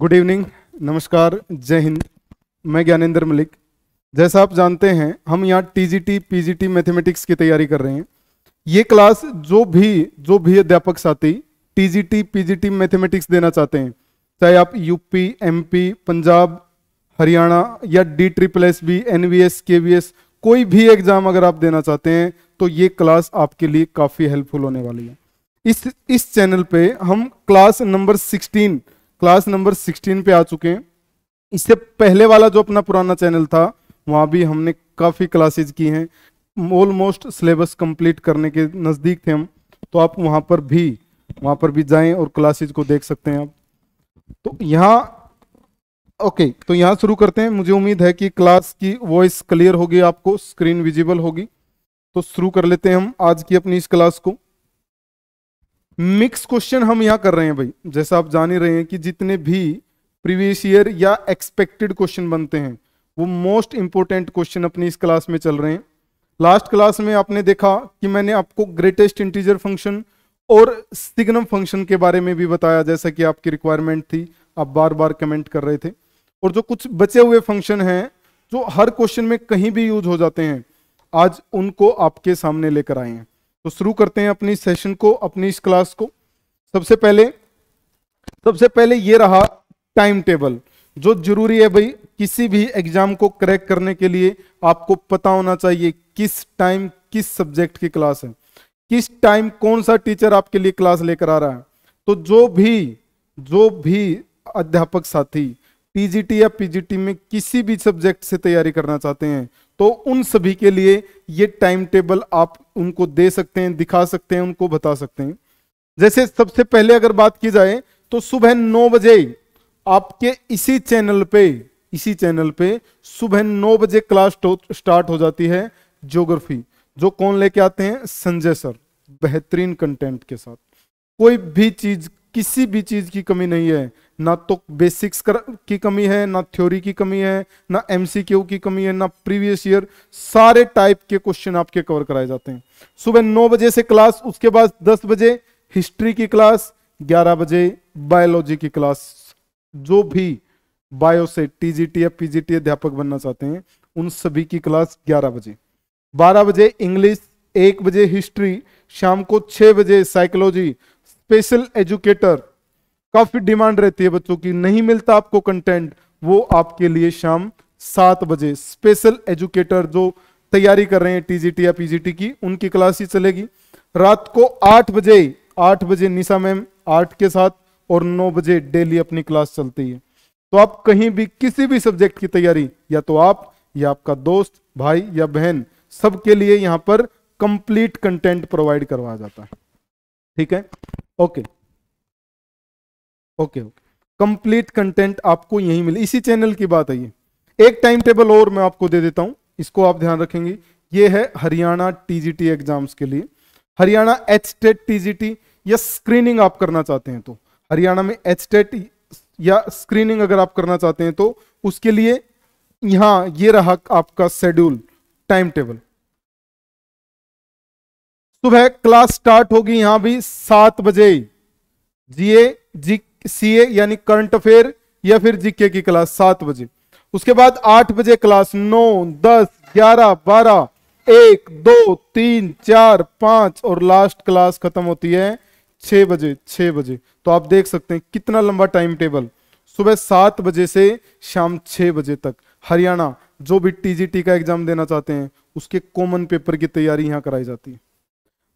Good evening नमस्कार जय हिंद मैं ज्ञानेंद्र मलिक जैसा आप जानते हैं हम यहाँ टीजीटी पीजीटी मैथमेटिक्स की तैयारी कर रहे हैं ये क्लास जो भी जो भी अध्यापक साथी टीजीटी पीजीटी मैथमेटिक्स देना चाहते हैं चाहे आप यूपी एमपी पंजाब हरियाणा या D triple S B N V S K V S कोई भी एग्जाम अगर आप देना चाहते हैं तो ये क्लास आपके लिए काफ़ी हेल्पफुल होने वाली है इस इस चैनल पे हम class number sixteen class number 16 पे आ चुके हैं इससे पहले वाला जो अपना पुराना चैनल था वहाँ भी हमने काफ़ी क्लासेज की हैं ऑलमोस्ट सिलेबस कंप्लीट करने के नज़दीक थे हम तो आप वहाँ पर भी वहाँ पर भी जाएं और क्लासेज को देख सकते हैं आप तो यहाँ ओके तो यहाँ शुरू करते हैं मुझे उम्मीद है कि क्लास की वॉइस क्लियर होगी आपको स्क्रीन विजिबल होगी तो शुरू कर लेते हैं हम आज की अपनी इस क्लास को मिक्स क्वेश्चन हम यहाँ कर रहे हैं भाई जैसा आप जान ही रहे हैं कि जितने भी प्रीवियस ईयर या एक्सपेक्टेड क्वेश्चन बनते हैं वो मोस्ट इंपोर्टेंट क्वेश्चन अपनी इस क्लास में चल रहे हैं लास्ट क्लास में आपने देखा कि मैंने आपको ग्रेटेस्ट इंटीजर फंक्शन और सिग्नम फंक्शन के बारे में भी बताया जैसा कि आपकी रिक्वायरमेंट थी आप बार बार कमेंट कर रहे थे और जो कुछ बचे हुए फंक्शन हैं जो हर क्वेश्चन में कहीं भी यूज हो जाते हैं आज उनको आपके सामने लेकर आए हैं तो शुरू करते हैं अपनी सेशन को अपनी इस क्लास को सबसे पहले सबसे पहले ये रहा टाइम टेबल जो जरूरी है भाई किसी भी एग्जाम को क्रैक करने के लिए आपको पता होना चाहिए किस टाइम किस सब्जेक्ट की क्लास है किस टाइम कौन सा टीचर आपके लिए क्लास लेकर आ रहा है तो जो भी जो भी अध्यापक साथी पीजीटी या पीजीटी में किसी भी सब्जेक्ट से तैयारी करना चाहते हैं तो उन सभी के लिए ये टाइम टेबल आप उनको दे सकते हैं दिखा सकते हैं उनको बता सकते हैं जैसे सबसे पहले अगर बात की जाए तो सुबह नौ बजे आपके इसी चैनल पे इसी चैनल पे सुबह नौ बजे क्लास स्टार्ट हो जाती है ज्योग्राफी जो कौन लेके आते हैं संजय सर बेहतरीन कंटेंट के साथ कोई भी चीज किसी भी चीज की कमी नहीं है ना तो बेसिक्स की कमी है ना थ्योरी की कमी है ना एमसीक्यू की कमी है ना प्रीवियस ईयर सारे टाइप के क्वेश्चन आपके कवर कराए जाते हैं सुबह नौ बजे से क्लास उसके बाद दस बजे हिस्ट्री की क्लास ग्यारह बजे बायोलॉजी की क्लास जो भी बायो से टीजीटी या पीजीटी अध्यापक बनना चाहते हैं उन सभी की क्लास 11 बजे 12 बजे इंग्लिश एक बजे हिस्ट्री शाम को 6 बजे साइकोलॉजी स्पेशल एजुकेटर काफी डिमांड रहती है बच्चों की नहीं मिलता आपको कंटेंट वो आपके लिए शाम सात बजे स्पेशल एजुकेटर जो तैयारी कर रहे हैं टीजीटी या पीजीटी की उनकी क्लास ही चलेगी रात को आठ बजे आठ बजे निशा मैम आठ के साथ और नौ बजे डेली अपनी क्लास चलती है तो आप कहीं भी किसी भी सब्जेक्ट की तैयारी या तो आप या आपका दोस्त भाई या बहन सबके लिए यहां पर कंप्लीट कंटेंट प्रोवाइड करवाया जाता है ठीक है okay okay okay complete content आपको यही मिले इसी चैनल की बात है एक टाइम टेबल और मैं आपको दे देता हूं इसको आप ध्यान रखेंगे ये है हरियाणा टीजीटी एग्जाम्स के लिए हरियाणा एच टेट टीजीटी या स्क्रीनिंग आप करना चाहते हैं तो हरियाणा में एच टेट e या स्क्रीनिंग अगर आप करना चाहते हैं तो उसके लिए यहां ये रहा आपका शेड्यूल टाइम टेबल सुबह क्लास स्टार्ट होगी यहां भी सात बजे जीए जी सीए यानी करंट अफेयर या फिर जीके की क्लास सात बजे उसके बाद आठ बजे क्लास नौ दस ग्यारह बारह एक दो तीन चार पांच और लास्ट क्लास खत्म होती है छह बजे छह बजे तो आप देख सकते हैं कितना लंबा टाइम टेबल सुबह सात बजे से शाम छह बजे तक हरियाणा जो भी टीजीटी का एग्जाम देना चाहते हैं उसके कॉमन पेपर की तैयारी यहां कराई जाती है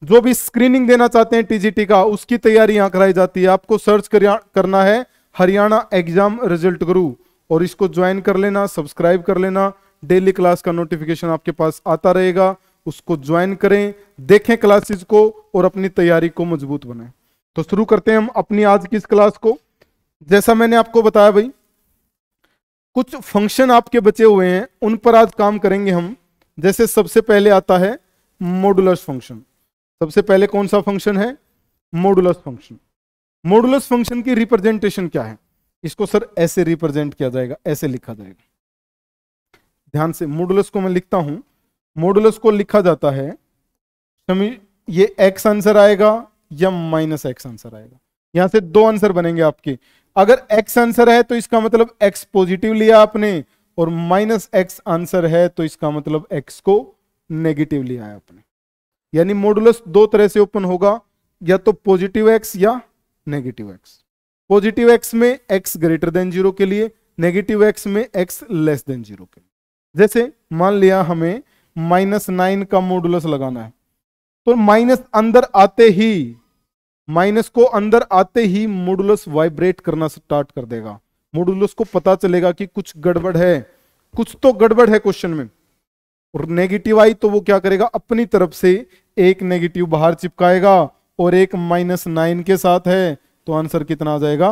जो भी स्क्रीनिंग देना चाहते हैं टीजीटी का उसकी तैयारी यहां कराई जाती है आपको सर्च करना है हरियाणा एग्जाम रिजल्ट गुरु और इसको ज्वाइन कर लेना सब्सक्राइब कर लेना डेली क्लास का नोटिफिकेशन आपके पास आता रहेगा उसको ज्वाइन करें देखें क्लासेस को और अपनी तैयारी को मजबूत बनाएं तो शुरू करते हैं हम अपनी आज की इस क्लास को जैसा मैंने आपको बताया भाई कुछ फंक्शन आपके बचे हुए हैं उन पर आज काम करेंगे हम जैसे सबसे पहले आता है मॉडुलर्स फंक्शन सबसे पहले कौन सा फंक्शन है मोडुलस फंक्शन मोडुलस फंक्शन की रिप्रेजेंटेशन क्या है इसको सर ऐसे रिप्रेजेंट किया जाएगा ऐसे लिखा जाएगा ध्यान से मोडुलस को मैं लिखता हूं मोडुलस को लिखा जाता है ये एक्स आंसर आएगा या माइनस एक्स आंसर आएगा यहां से दो आंसर बनेंगे आपके अगर एक्स आंसर है तो इसका मतलब एक्स पॉजिटिव लिया आपने और माइनस एक्स आंसर है तो इसका मतलब एक्स को नेगेटिव लिया है आपने यानी मोडुलस दो तरह से ओपन होगा या तो पॉजिटिव एक्स या नेगेटिव एक्स पॉजिटिव एक्स में एक्स ग्रेटर देन जीरो के लिए नेगेटिव एक्स में एक्स लेस देन जीरो के लिए जैसे मान लिया हमें माइनस नाइन का मोडुलस लगाना है तो माइनस अंदर आते ही माइनस को अंदर आते ही मोडुलस वाइब्रेट करना स्टार्ट कर देगा मोडुलस को पता चलेगा कि कुछ गड़बड़ है कुछ तो गड़बड़ है क्वेश्चन में और नेगेटिव आई तो वो क्या करेगा अपनी तरफ से एक नेगेटिव बाहर चिपकाएगा और एक माइनस नाइन के साथ है तो आंसर कितना आ जाएगा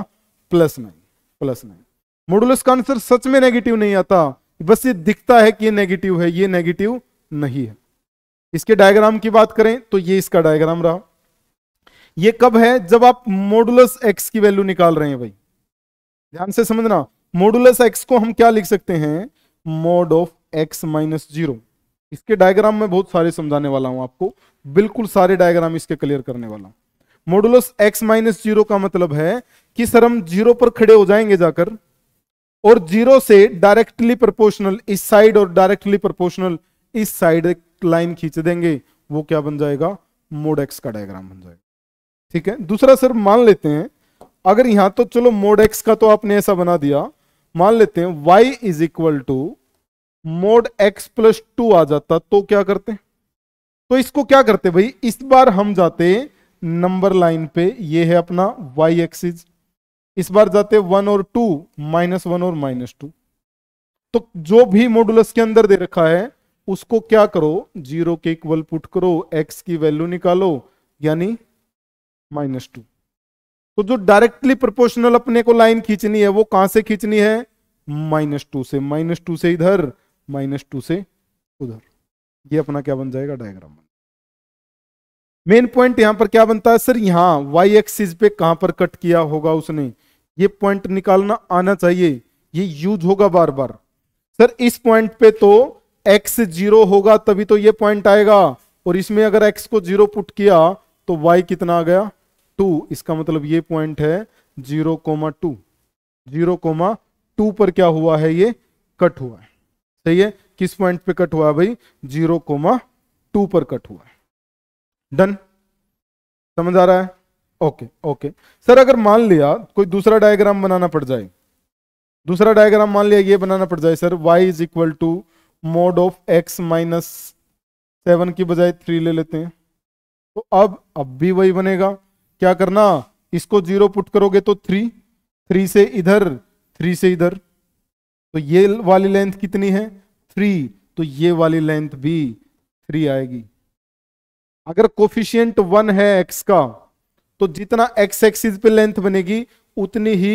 plus nine plus nine modulus का आंसर सच में नेगेटिव नहीं आता बस ये दिखता है कि ये नेगेटिव है ये नेगेटिव नहीं है इसके डायग्राम की बात करें तो ये इसका डायग्राम रहा ये कब है जब आप मोडुलस एक्स की वैल्यू निकाल रहे हैं भाई ध्यान से समझना मोडुलस एक्स को हम क्या लिख सकते हैं mod of x minus zero इसके डायग्राम में बहुत सारे समझाने वाला हूं आपको बिल्कुल सारे डायग्राम इसके क्लियर करने वाला हूं मोडुलस एक्स माइनस जीरो का मतलब है कि सर हम जीरो पर खड़े हो जाएंगे जाकर और जीरो से डायरेक्टली प्रोपोर्शनल इस साइड और डायरेक्टली प्रोपोर्शनल इस साइड एक लाइन खींच देंगे वो क्या बन जाएगा मोड एक्स का डायग्राम बन जाएगा ठीक है दूसरा सर मान लेते हैं अगर यहां तो चलो मोड एक्स का तो आपने ऐसा बना दिया मान लेते हैं y is equal to mod x plus two आ जाता तो क्या करते तो इसको क्या करते भाई इस बार हम जाते नंबर लाइन पे ये है अपना वाई एक्सिस इस बार जाते वन और टू माइनस वन और माइनस टू तो जो भी मोडुलस के अंदर दे रखा है उसको क्या करो जीरो के इक्वल पुट करो एक्स की वैल्यू निकालो यानी माइनस टू तो जो डायरेक्टली प्रोपोर्शनल अपने को लाइन खींचनी है वो कहां से खींचनी है माइनस टू से माइनस टू से इधर माइनस टू से उधर ये अपना क्या बन जाएगा डायग्राम बन मेन पॉइंट यहां पर क्या बनता है सर यहां वाई एक्सिस पे कहां पर कट किया होगा उसने ये पॉइंट निकालना आना चाहिए ये यूज होगा बार बार सर इस पॉइंट पे तो एक्स जीरो होगा तभी तो ये पॉइंट आएगा और इसमें अगर एक्स को जीरो पुट किया तो वाई कितना आ गया टू इसका मतलब ये पॉइंट है zero comma two zero comma two पर क्या हुआ है ये कट हुआ है सही है किस पॉइंट पे कट हुआ भाई जीरो कोमा टू पर कट हुआ डन समझ आ रहा है ओके ओके सर अगर मान लिया कोई दूसरा डायग्राम बनाना पड़ जाए दूसरा डायग्राम मान लिया ये बनाना पड़ जाए sir y is equal to mod of x minus seven की बजाय थ्री ले लेते हैं तो अब अब भी वही बनेगा क्या करना इसको जीरो पुट करोगे तो थ्री थ्री से इधर थ्री से इधर तो ये वाली लेंथ कितनी है थ्री तो ये वाली लेंथ भी थ्री आएगी अगर कोफिशियंट वन है एक्स का तो जितना एक्स एक्सिस पे लेंथ बनेगी उतनी ही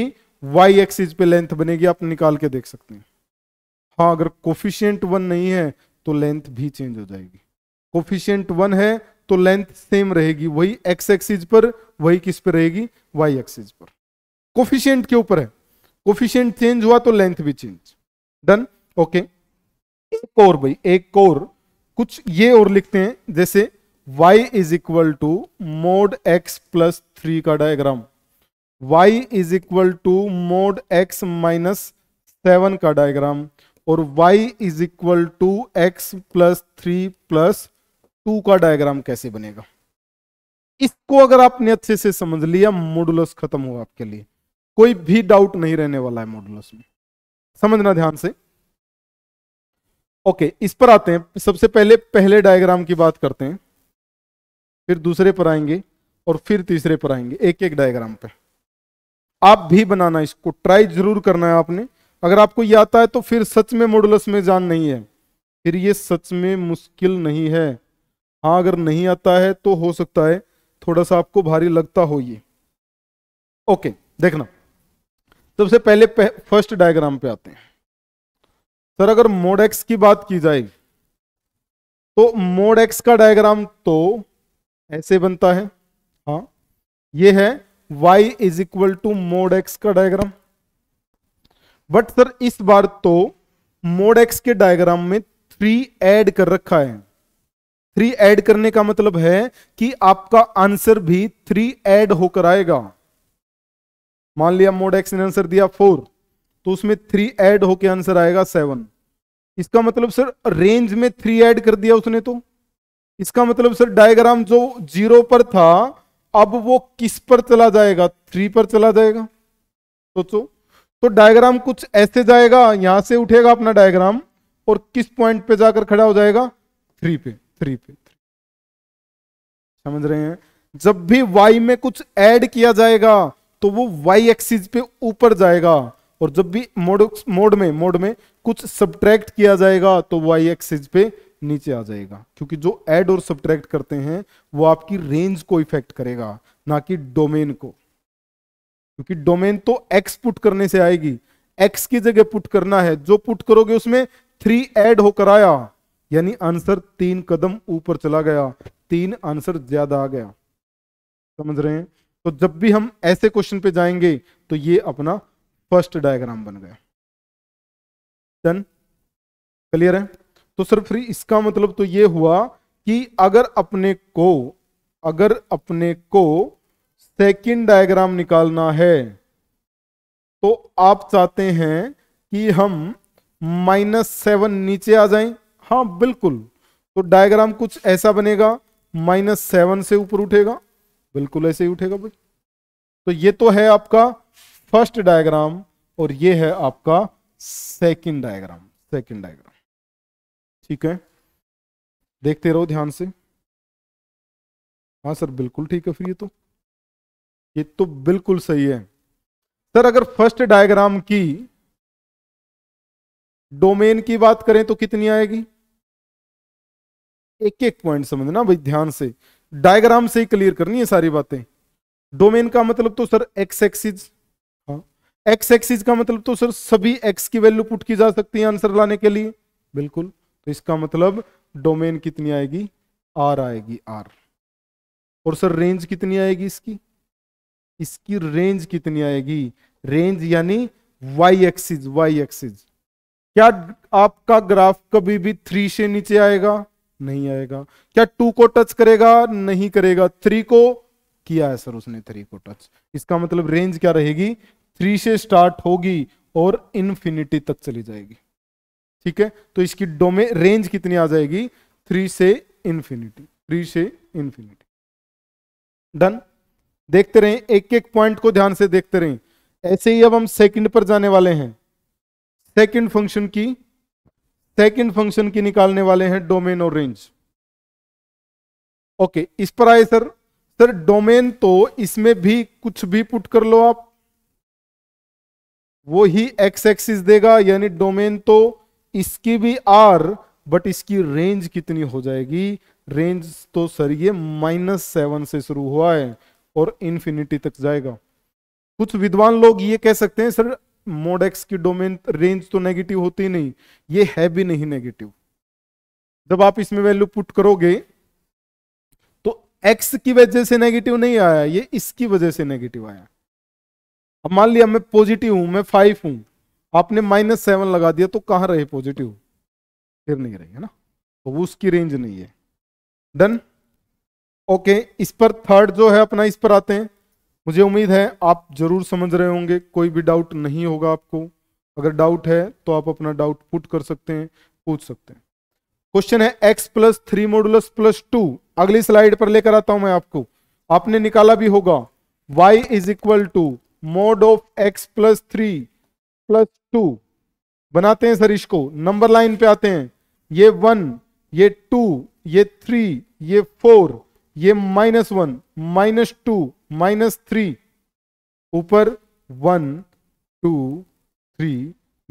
वाई एक्सिस पे लेंथ बनेगी आप निकाल के देख सकते हैं हाँ अगर कोफिशियंट वन नहीं है तो लेंथ भी चेंज हो जाएगी कोफिशियंट वन है तो लेंथ सेम रहेगी वही एक्स एक्सिस पर वही किस पे रहेगी वाई एक्सिस पर कोफिशियंट के ऊपर है कोफिशियंट चेंज हुआ तो लेंथ भी चेंज डन ओके एक और भाई एक और कुछ ये और लिखते हैं जैसे y is equal to mod x plus three का diagram y is equal to mod x minus seven का डायग्राम और y is equal to x plus three plus two का डायग्राम कैसे बनेगा इसको अगर आपने अच्छे से समझ लिया मोडुलस खत्म हुआ आपके लिए कोई भी डाउट नहीं रहने वाला है मॉडुलस में समझना ध्यान से ओके इस पर आते हैं सबसे पहले पहले डायग्राम की बात करते हैं फिर दूसरे पर आएंगे और फिर तीसरे पर आएंगे एक एक डायग्राम पे आप भी बनाना इसको ट्राई जरूर करना है आपने अगर आपको ये आता है तो फिर सच में मॉडुलस में जान नहीं है फिर ये सच में मुश्किल नहीं है हाँ अगर नहीं आता है तो हो सकता है थोड़ा सा आपको भारी लगता हो ये ओके देखना सबसे पहले फर्स्ट डायग्राम पे आते हैं सर अगर मोड एक्स की बात की जाए तो मोड एक्स का डायग्राम तो ऐसे बनता है हाँ ये है y is equal to mod x का डायग्राम बट सर इस बार तो मोड एक्स के डायग्राम में थ्री ऐड कर रखा है थ्री ऐड करने का मतलब है कि आपका आंसर भी थ्री ऐड होकर आएगा मान लिया मोड एक्स ने आंसर दिया फोर तो उसमें थ्री ऐड होके आंसर आएगा सेवन इसका मतलब सर रेंज में थ्री ऐड कर दिया उसने तो इसका मतलब सर डायग्राम जो जीरो पर था अब वो किस पर चला जाएगा थ्री पर चला जाएगा सोचो तो डायग्राम कुछ ऐसे जाएगा यहां से उठेगा अपना डायग्राम और किस पॉइंट पे जाकर खड़ा हो जाएगा थ्री पे थ्री पे थ्री समझ रहे हैं जब भी वाई में कुछ ऐड किया जाएगा तो वो वाई एक्सिस पे ऊपर जाएगा और जब भी मोड मोड में मोड में कुछ सब्ट्रैक्ट किया जाएगा तो वाई एक्सिस पे नीचे आ जाएगा क्योंकि जो ऐड और सब्ट्रैक्ट करते हैं वो आपकी रेंज को इफेक्ट करेगा ना कि डोमेन को क्योंकि डोमेन तो एक्स पुट करने से आएगी एक्स की जगह पुट करना है जो पुट करोगे उसमें थ्री ऐड होकर आया यानी आंसर तीन कदम ऊपर चला गया तीन आंसर ज्यादा आ गया समझ रहे हैं तो जब भी हम ऐसे क्वेश्चन पे जाएंगे तो ये अपना फर्स्ट डायग्राम बन गया डन क्लियर है तो सर फ्री इसका मतलब तो ये हुआ कि अगर अपने को अगर अपने को सेकंड डायग्राम निकालना है तो आप चाहते हैं कि हम माइनस सेवन नीचे आ जाएं हाँ बिल्कुल तो डायग्राम कुछ ऐसा बनेगा माइनस सेवन से ऊपर उठेगा बिल्कुल ऐसे ही उठेगा भाई तो ये तो है आपका फर्स्ट डायग्राम और ये है आपका सेकंड डायग्राम सेकंड डायग्राम ठीक है देखते रहो ध्यान से हाँ सर बिल्कुल ठीक है फिर ये तो ये तो बिल्कुल सही है सर अगर फर्स्ट डायग्राम की डोमेन की बात करें तो कितनी आएगी एक एक पॉइंट समझना भाई ध्यान से डायग्राम से ही क्लियर करनी है सारी बातें डोमेन का मतलब तो sir x axis x axis का मतलब तो सर सभी एक्स की वैल्यू पुट की जा सकती है आंसर लाने के लिए बिल्कुल तो इसका मतलब डोमेन कितनी आएगी आर आएगी आर और सर रेंज कितनी आएगी इसकी इसकी रेंज कितनी आएगी रेंज यानी वाई एक्सिस वाई एक्सिस क्या आपका ग्राफ कभी भी थ्री से नीचे आएगा नहीं आएगा क्या टू को टच करेगा नहीं करेगा थ्री को किया है सर उसने थ्री को टच इसका मतलब रेंज क्या रहेगी थ्री से स्टार्ट होगी और इन्फिनिटी तक चली जाएगी ठीक है तो इसकी डोमे रेंज कितनी आ जाएगी थ्री से इन्फिनिटी थ्री से इन्फिनिटी डन देखते रहें एक एक पॉइंट को ध्यान से देखते रहें ऐसे ही अब हम सेकंड पर जाने वाले हैं सेकंड फंक्शन की सेकंड फंक्शन की निकालने वाले हैं डोमेन और रेंज ओके इस पर आए सर सर डोमेन तो इसमें भी कुछ भी पुट कर लो आप वो ही एक्स एक्सिस देगा यानी डोमेन तो इसकी भी आर बट इसकी रेंज कितनी हो जाएगी रेंज तो सर ये माइनस सेवन से शुरू हुआ है और इन्फिनिटी तक जाएगा कुछ विद्वान लोग ये कह सकते हैं सर मोड एक्स की डोमेन रेंज तो नेगेटिव होती नहीं ये है भी नहीं नेगेटिव जब आप इसमें वैल्यू पुट करोगे तो एक्स की वजह से नेगेटिव नहीं आया ये इसकी वजह से नेगेटिव आया अब मान लिया मैं पॉजिटिव हूं मैं फाइव हूं आपने माइनस सेवन लगा दिया तो कहां रहे पॉजिटिव फिर नहीं रहे है ना तो वो उसकी रेंज नहीं है डन ओके इस पर थर्ड जो है अपना इस पर आते हैं मुझे उम्मीद है आप जरूर समझ रहे होंगे कोई भी डाउट नहीं होगा आपको अगर डाउट है तो आप अपना डाउट पुट कर सकते हैं पूछ सकते हैं क्वेश्चन है x plus three modulus plus two अगली स्लाइड पर लेकर आता हूं मैं आपको आपने निकाला भी होगा y is equal to mod of x plus three plus two बनाते हैं सर इसको नंबर लाइन पे आते हैं ये वन ये टू ये थ्री ये फोर ये minus one minus two minus three ऊपर वन टू थ्री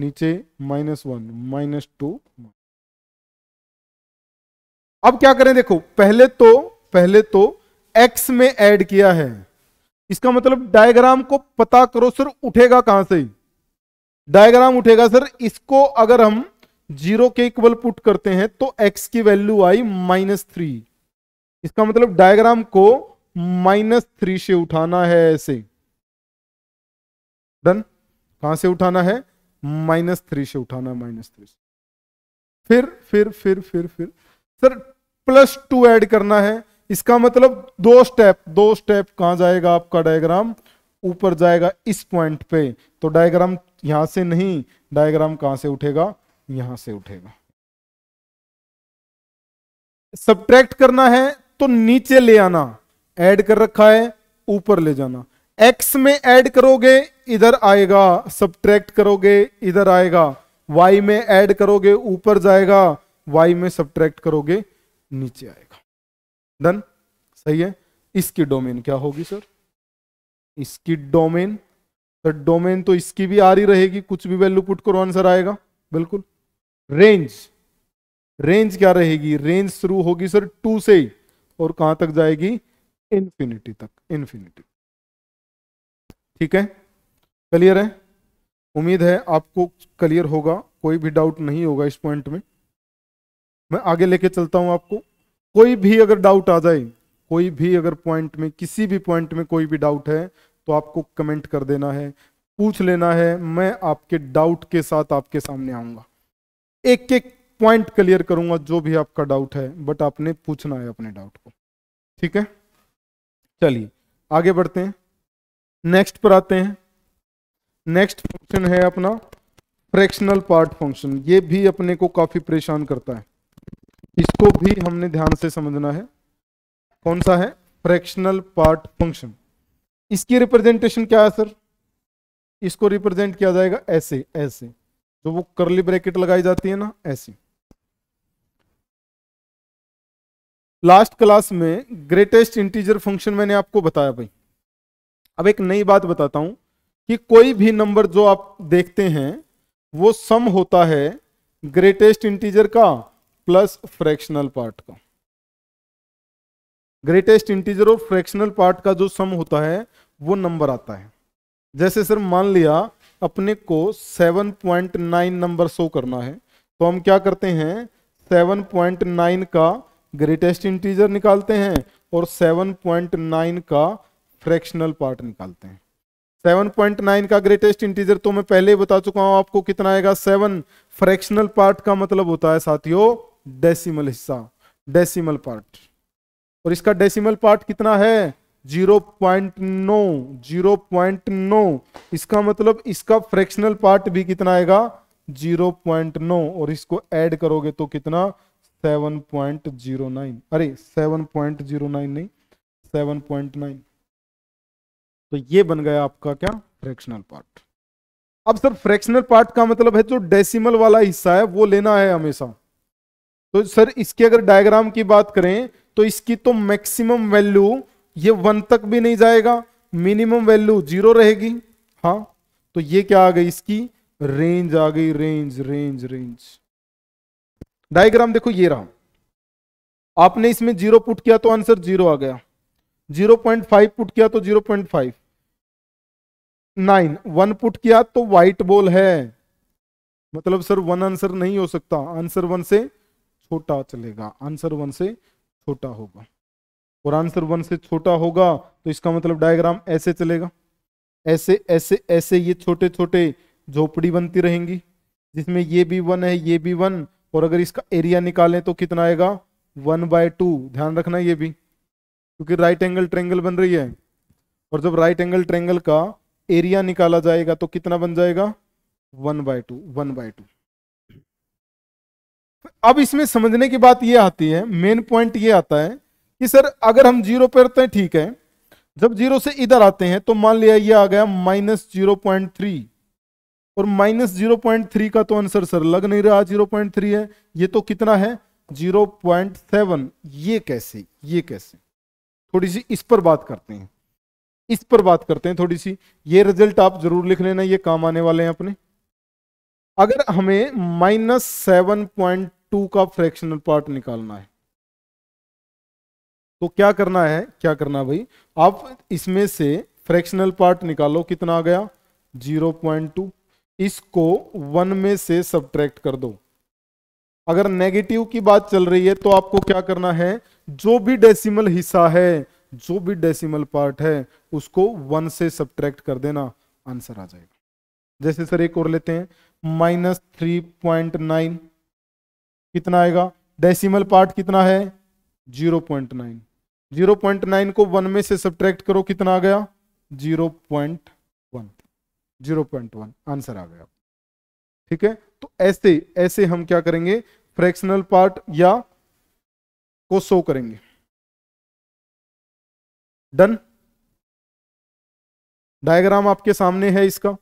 नीचे माइनस वन माइनस टू अब क्या करें देखो पहले तो पहले तो एक्स में ऐड किया है इसका मतलब डायग्राम को पता करो सर उठेगा कहां से डायग्राम उठेगा सर इसको अगर हम जीरो के इक्वल पुट करते हैं तो एक्स की वैल्यू आई माइनस थ्री इसका मतलब डायग्राम को माइनस थ्री से उठाना है ऐसे डन कहां से उठाना है माइनस थ्री से उठाना है माइनस थ्री से फिर फिर फिर फिर फिर सर प्लस टू ऐड करना है इसका मतलब दो स्टेप दो स्टेप कहां जाएगा आपका डायग्राम ऊपर जाएगा इस पॉइंट पे तो डायग्राम यहां से नहीं डायग्राम कहां से उठेगा यहां से उठेगा सब्ट्रैक्ट करना है तो नीचे ले आना ऐड कर रखा है ऊपर ले जाना एक्स में ऐड करोगे इधर आएगा सब करोगे इधर आएगा वाई में ऐड करोगे ऊपर जाएगा वाई में सब करोगे नीचे आएगा डन सही है इसकी डोमेन क्या होगी सर इसकी डोमेन सर डोमेन तो इसकी भी आ रही रहेगी कुछ भी वैल्यू पुट करो आंसर आएगा बिल्कुल रेंज रेंज क्या रहेगी रेंज शुरू होगी सर टू से ही और कहां तक जाएगी इन्फिनिटी तक इन्फिनिटी ठीक है क्लियर है उम्मीद है आपको क्लियर होगा कोई भी डाउट नहीं होगा इस पॉइंट में मैं आगे लेके चलता हूं आपको कोई भी अगर डाउट आ जाए कोई भी अगर पॉइंट में किसी भी पॉइंट में कोई भी डाउट है तो आपको कमेंट कर देना है पूछ लेना है मैं आपके डाउट के साथ आपके सामने आऊंगा एक एक पॉइंट क्लियर करूंगा जो भी आपका डाउट है बट आपने पूछना है अपने डाउट को ठीक है चलिए आगे बढ़ते हैं नेक्स्ट पर आते हैं नेक्स्ट फंक्शन है अपना फ्रैक्शनल पार्ट फंक्शन ये भी अपने को काफी परेशान करता है इसको भी हमने ध्यान से समझना है कौन सा है फ्रैक्शनल पार्ट फंक्शन इसकी रिप्रेजेंटेशन क्या है सर इसको रिप्रेजेंट किया जाएगा ऐसे ऐसे तो वो करली ब्रैकेट लगाई जाती है ना ऐसे लास्ट क्लास में ग्रेटेस्ट इंटीजर फंक्शन मैंने आपको बताया भाई अब एक नई बात बताता हूं कि कोई भी नंबर जो आप देखते हैं वो सम होता है ग्रेटेस्ट इंटीजर का प्लस फ्रैक्शनल पार्ट का ग्रेटेस्ट इंटीजर और फ्रैक्शनल पार्ट का जो सम होता है वो नंबर आता है जैसे सर मान लिया अपने को 7.9 नंबर शो करना है तो हम क्या करते हैं 7.9 का ग्रेटेस्ट इंटीजर निकालते हैं और 7.9 का फ्रैक्शनल पार्ट निकालते हैं 7.9 का ग्रेटेस्ट इंटीजर तो मैं पहले ही बता चुका हूं आपको कितना आएगा सेवन फ्रैक्शनल पार्ट का मतलब होता है साथियों डेसिमल हिस्सा डेसिमल पार्ट और इसका डेसिमल पार्ट कितना है 0.9 0.9 इसका मतलब इसका फ्रैक्शनल पार्ट भी कितना आएगा 0.9 और इसको ऐड करोगे तो कितना 0.9 सेवन पॉइंट जीरो नाइन अरे सेवन पॉइंट जीरो नाइन नहीं सेवन पॉइंट नाइन तो ये बन गया आपका क्या फ्रैक्शनल पार्ट अब सर फ्रैक्शनल पार्ट का मतलब है जो डेसिमल वाला हिस्सा है वो लेना है हमेशा तो सर इसके अगर डायग्राम की बात करें तो इसकी तो मैक्सिमम वैल्यू ये वन तक भी नहीं जाएगा मिनिमम वैल्यू जीरो रहेगी हाँ तो ये क्या आ गई इसकी रेंज आ गई रेंज रेंज रेंज डायग्राम देखो ये रहा आपने इसमें जीरो पुट किया तो आंसर जीरो आ गया जीरो पॉइंट फाइव पुट किया तो zero point five nine one put किया तो व्हाइट बॉल है मतलब सर वन आंसर नहीं हो सकता आंसर वन से छोटा चलेगा आंसर वन से छोटा होगा और आंसर वन से छोटा होगा तो इसका मतलब डायग्राम ऐसे चलेगा ऐसे ऐसे ऐसे ये छोटे छोटे झोपड़ी बनती रहेंगी जिसमें ये भी वन है ये भी वन और अगर इसका एरिया निकालें तो कितना आएगा वन बाय टू ध्यान रखना ये भी क्योंकि राइट एंगल ट्रेंगल बन रही है और जब राइट एंगल ट्रेंगल का एरिया निकाला जाएगा तो कितना बन जाएगा one by two one by two अब इसमें समझने की बात यह आती है मेन पॉइंट ये आता है कि सर अगर हम जीरो पे रहते हैं ठीक है जब जीरो से इधर आते हैं तो मान लिया ये आ गया माइनस जीरो पॉइंट थ्री और माइनस जीरो पॉइंट थ्री का तो आंसर सर लग नहीं रहा जीरो पॉइंट थ्री है ये तो कितना है जीरो पॉइंट सेवन ये कैसे ये कैसे थोड़ी सी इस पर बात करते हैं इस पर बात करते हैं थोड़ी सी ये रिजल्ट आप जरूर लिख लेना ये काम आने वाले हैं अपने अगर हमें माइनस सेवन पॉइंट टू का फ्रैक्शनल पार्ट निकालना है तो क्या करना है क्या करना भाई आप इसमें से फ्रैक्शनल पार्ट निकालो कितना आ गया जीरो पॉइंट टू इसको वन में से सब्ट्रैक्ट कर दो अगर नेगेटिव की बात चल रही है तो आपको क्या करना है जो भी डेसिमल हिस्सा है जो भी डेसिमल पार्ट है उसको वन से सब्ट्रैक्ट कर देना आंसर आ जाएगा जैसे सर एक और लेते हैं माइनस थ्री पॉइंट नाइन कितना आएगा डेसिमल पार्ट कितना है zero point nine zero point nine को वन में से सब्ट्रैक्ट करो कितना आ गया zero point zero point one answer आ गया ठीक है तो ऐसे ऐसे हम क्या करेंगे फ्रैक्शनल पार्ट या को सो करेंगे डन डायग्राम आपके सामने है इसका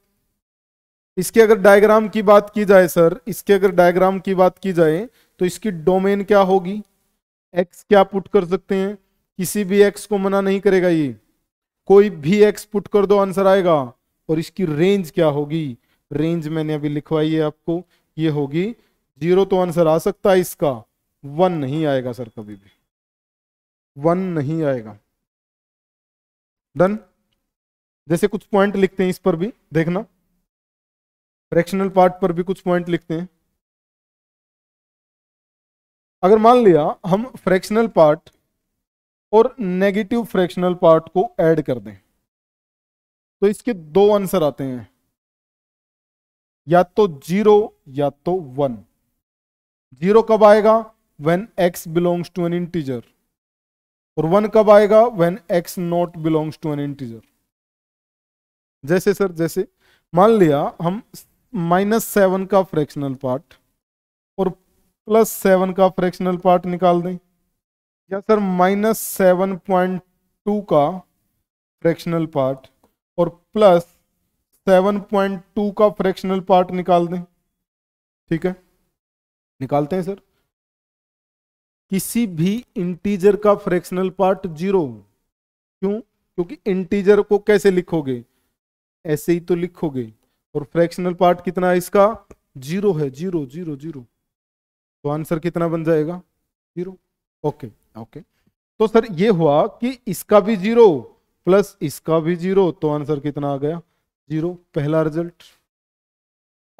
इसके अगर डायग्राम की बात की जाए सर इसके अगर डायग्राम की बात की जाए तो इसकी डोमेन क्या होगी एक्स क्या पुट कर सकते हैं किसी भी एक्स को मना नहीं करेगा ये कोई भी एक्स पुट कर दो आंसर आएगा और इसकी रेंज क्या होगी रेंज मैंने अभी लिखवाई है आपको ये होगी जीरो तो आंसर आ सकता है इसका वन नहीं आएगा सर कभी भी वन नहीं आएगा डन जैसे कुछ पॉइंट लिखते हैं इस पर भी देखना फ्रैक्शनल पार्ट पर भी कुछ पॉइंट लिखते हैं अगर मान लिया हम फ्रैक्शनल पार्ट और नेगेटिव फ्रैक्शनल पार्ट को ऐड कर दें तो इसके दो आंसर आते हैं या तो जीरो या तो वन जीरो कब आएगा when x belongs to an integer और वन कब आएगा when x not belongs to an integer जैसे सर जैसे मान लिया हम माइनस सेवन का फ्रैक्शनल पार्ट और प्लस सेवन का फ्रैक्शनल पार्ट निकाल दें या sir minus seven point two का फ्रैक्शनल पार्ट और प्लस सेवन पॉइंट टू का फ्रैक्शनल पार्ट निकाल दें ठीक है निकालते हैं सर किसी भी इंटीजर का फ्रैक्शनल पार्ट जीरो क्यों क्योंकि इंटीजर को कैसे लिखोगे ऐसे ही तो लिखोगे और फ्रैक्शनल पार्ट कितना है इसका जीरो है जीरो जीरो जीरो तो आंसर कितना बन जाएगा जीरो ओके ओके तो सर ये हुआ कि इसका भी जीरो प्लस इसका भी जीरो तो आंसर कितना आ गया जीरो पहला रिजल्ट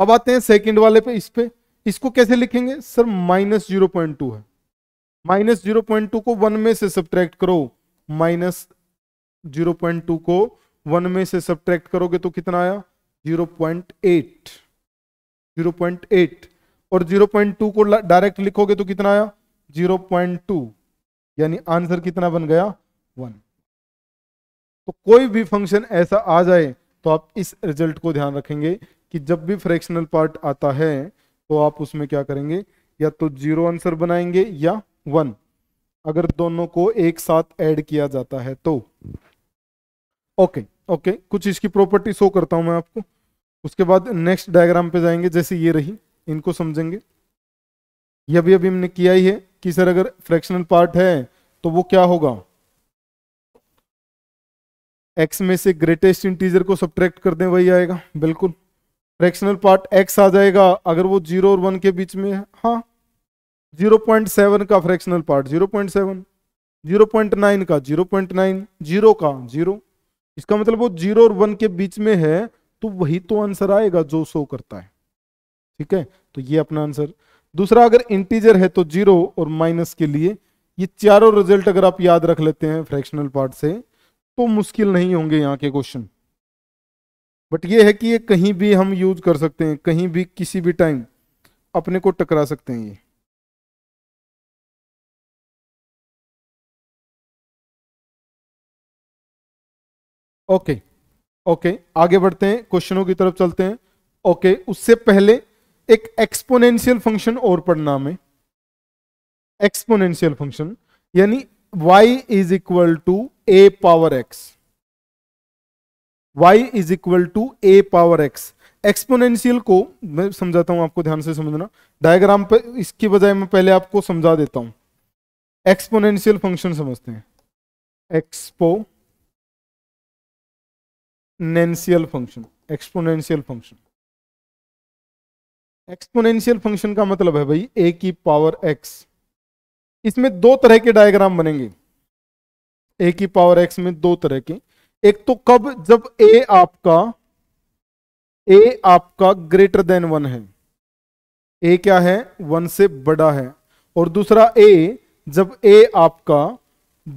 अब आते हैं सेकंड वाले पे इस पे इसको कैसे लिखेंगे sir minus zero point two है माइनस जीरो पॉइंट टू को वन में से सब्ट्रैक्ट करो माइनस जीरो पॉइंट टू को वन में से सब्ट्रैक्ट करोगे तो कितना आया zero point eight zero point eight और जीरो पॉइंट टू को डायरेक्ट लिखोगे तो कितना आया जीरो पॉइंट टू यानी आंसर कितना बन गया वन तो कोई भी फंक्शन ऐसा आ जाए तो आप इस रिजल्ट को ध्यान रखेंगे कि जब भी फ्रैक्शनल पार्ट आता है तो आप उसमें क्या करेंगे या तो जीरो आंसर बनाएंगे या वन अगर दोनों को एक साथ ऐड किया जाता है तो ओके ओके कुछ इसकी प्रॉपर्टी शो करता हूं मैं आपको उसके बाद नेक्स्ट डायग्राम पे जाएंगे जैसे ये रही इनको समझेंगे ये भी अभी हमने किया ही है कि सर अगर फ्रैक्शनल पार्ट है तो वो क्या होगा एक्स में से ग्रेटेस्ट इंटीजर को सब्ट्रैक्ट कर दें वही आएगा बिल्कुल फ्रैक्शनल पार्ट एक्स आ जाएगा अगर वो जीरो और वन के बीच में है हाँ जीरो पॉइंट सेवन का fractional part zero point seven zero point nine का जीरो पॉइंट नाइन जीरो का जीरो इसका मतलब वो जीरो और वन के बीच में है तो वही तो आंसर आएगा जो शो करता है ठीक है तो ये अपना आंसर दूसरा अगर इंटीजर है तो जीरो और माइनस के लिए ये चारों रिजल्ट अगर आप याद रख लेते हैं फ्रैक्शनल पार्ट से तो मुश्किल नहीं होंगे यहाँ के क्वेश्चन बट ये है कि ये कहीं भी हम यूज कर सकते हैं कहीं भी किसी भी टाइम अपने को टकरा सकते हैं ये ओके ओके आगे बढ़ते हैं क्वेश्चनों की तरफ चलते हैं ओके उससे पहले एक एक्सपोनेंशियल फंक्शन और पढ़ना हमें एक्सपोनेंशियल फंक्शन यानी y is equal to a power x. y is equal to a power x. Exponential को मैं समझाता हूं आपको ध्यान से समझना डायग्राम पे इसकी बजाय मैं पहले आपको समझा देता हूं एक्सपोनेंशियल फंक्शन समझते हैं exponential function exponential function exponential function का मतलब है भाई ए की पावर एक्स इसमें दो तरह के डायग्राम बनेंगे ए की पावर एक्स में दो तरह के एक तो कब जब ए आपका ए आपका ग्रेटर देन वन है ए क्या है वन से बड़ा है और दूसरा ए जब ए आपका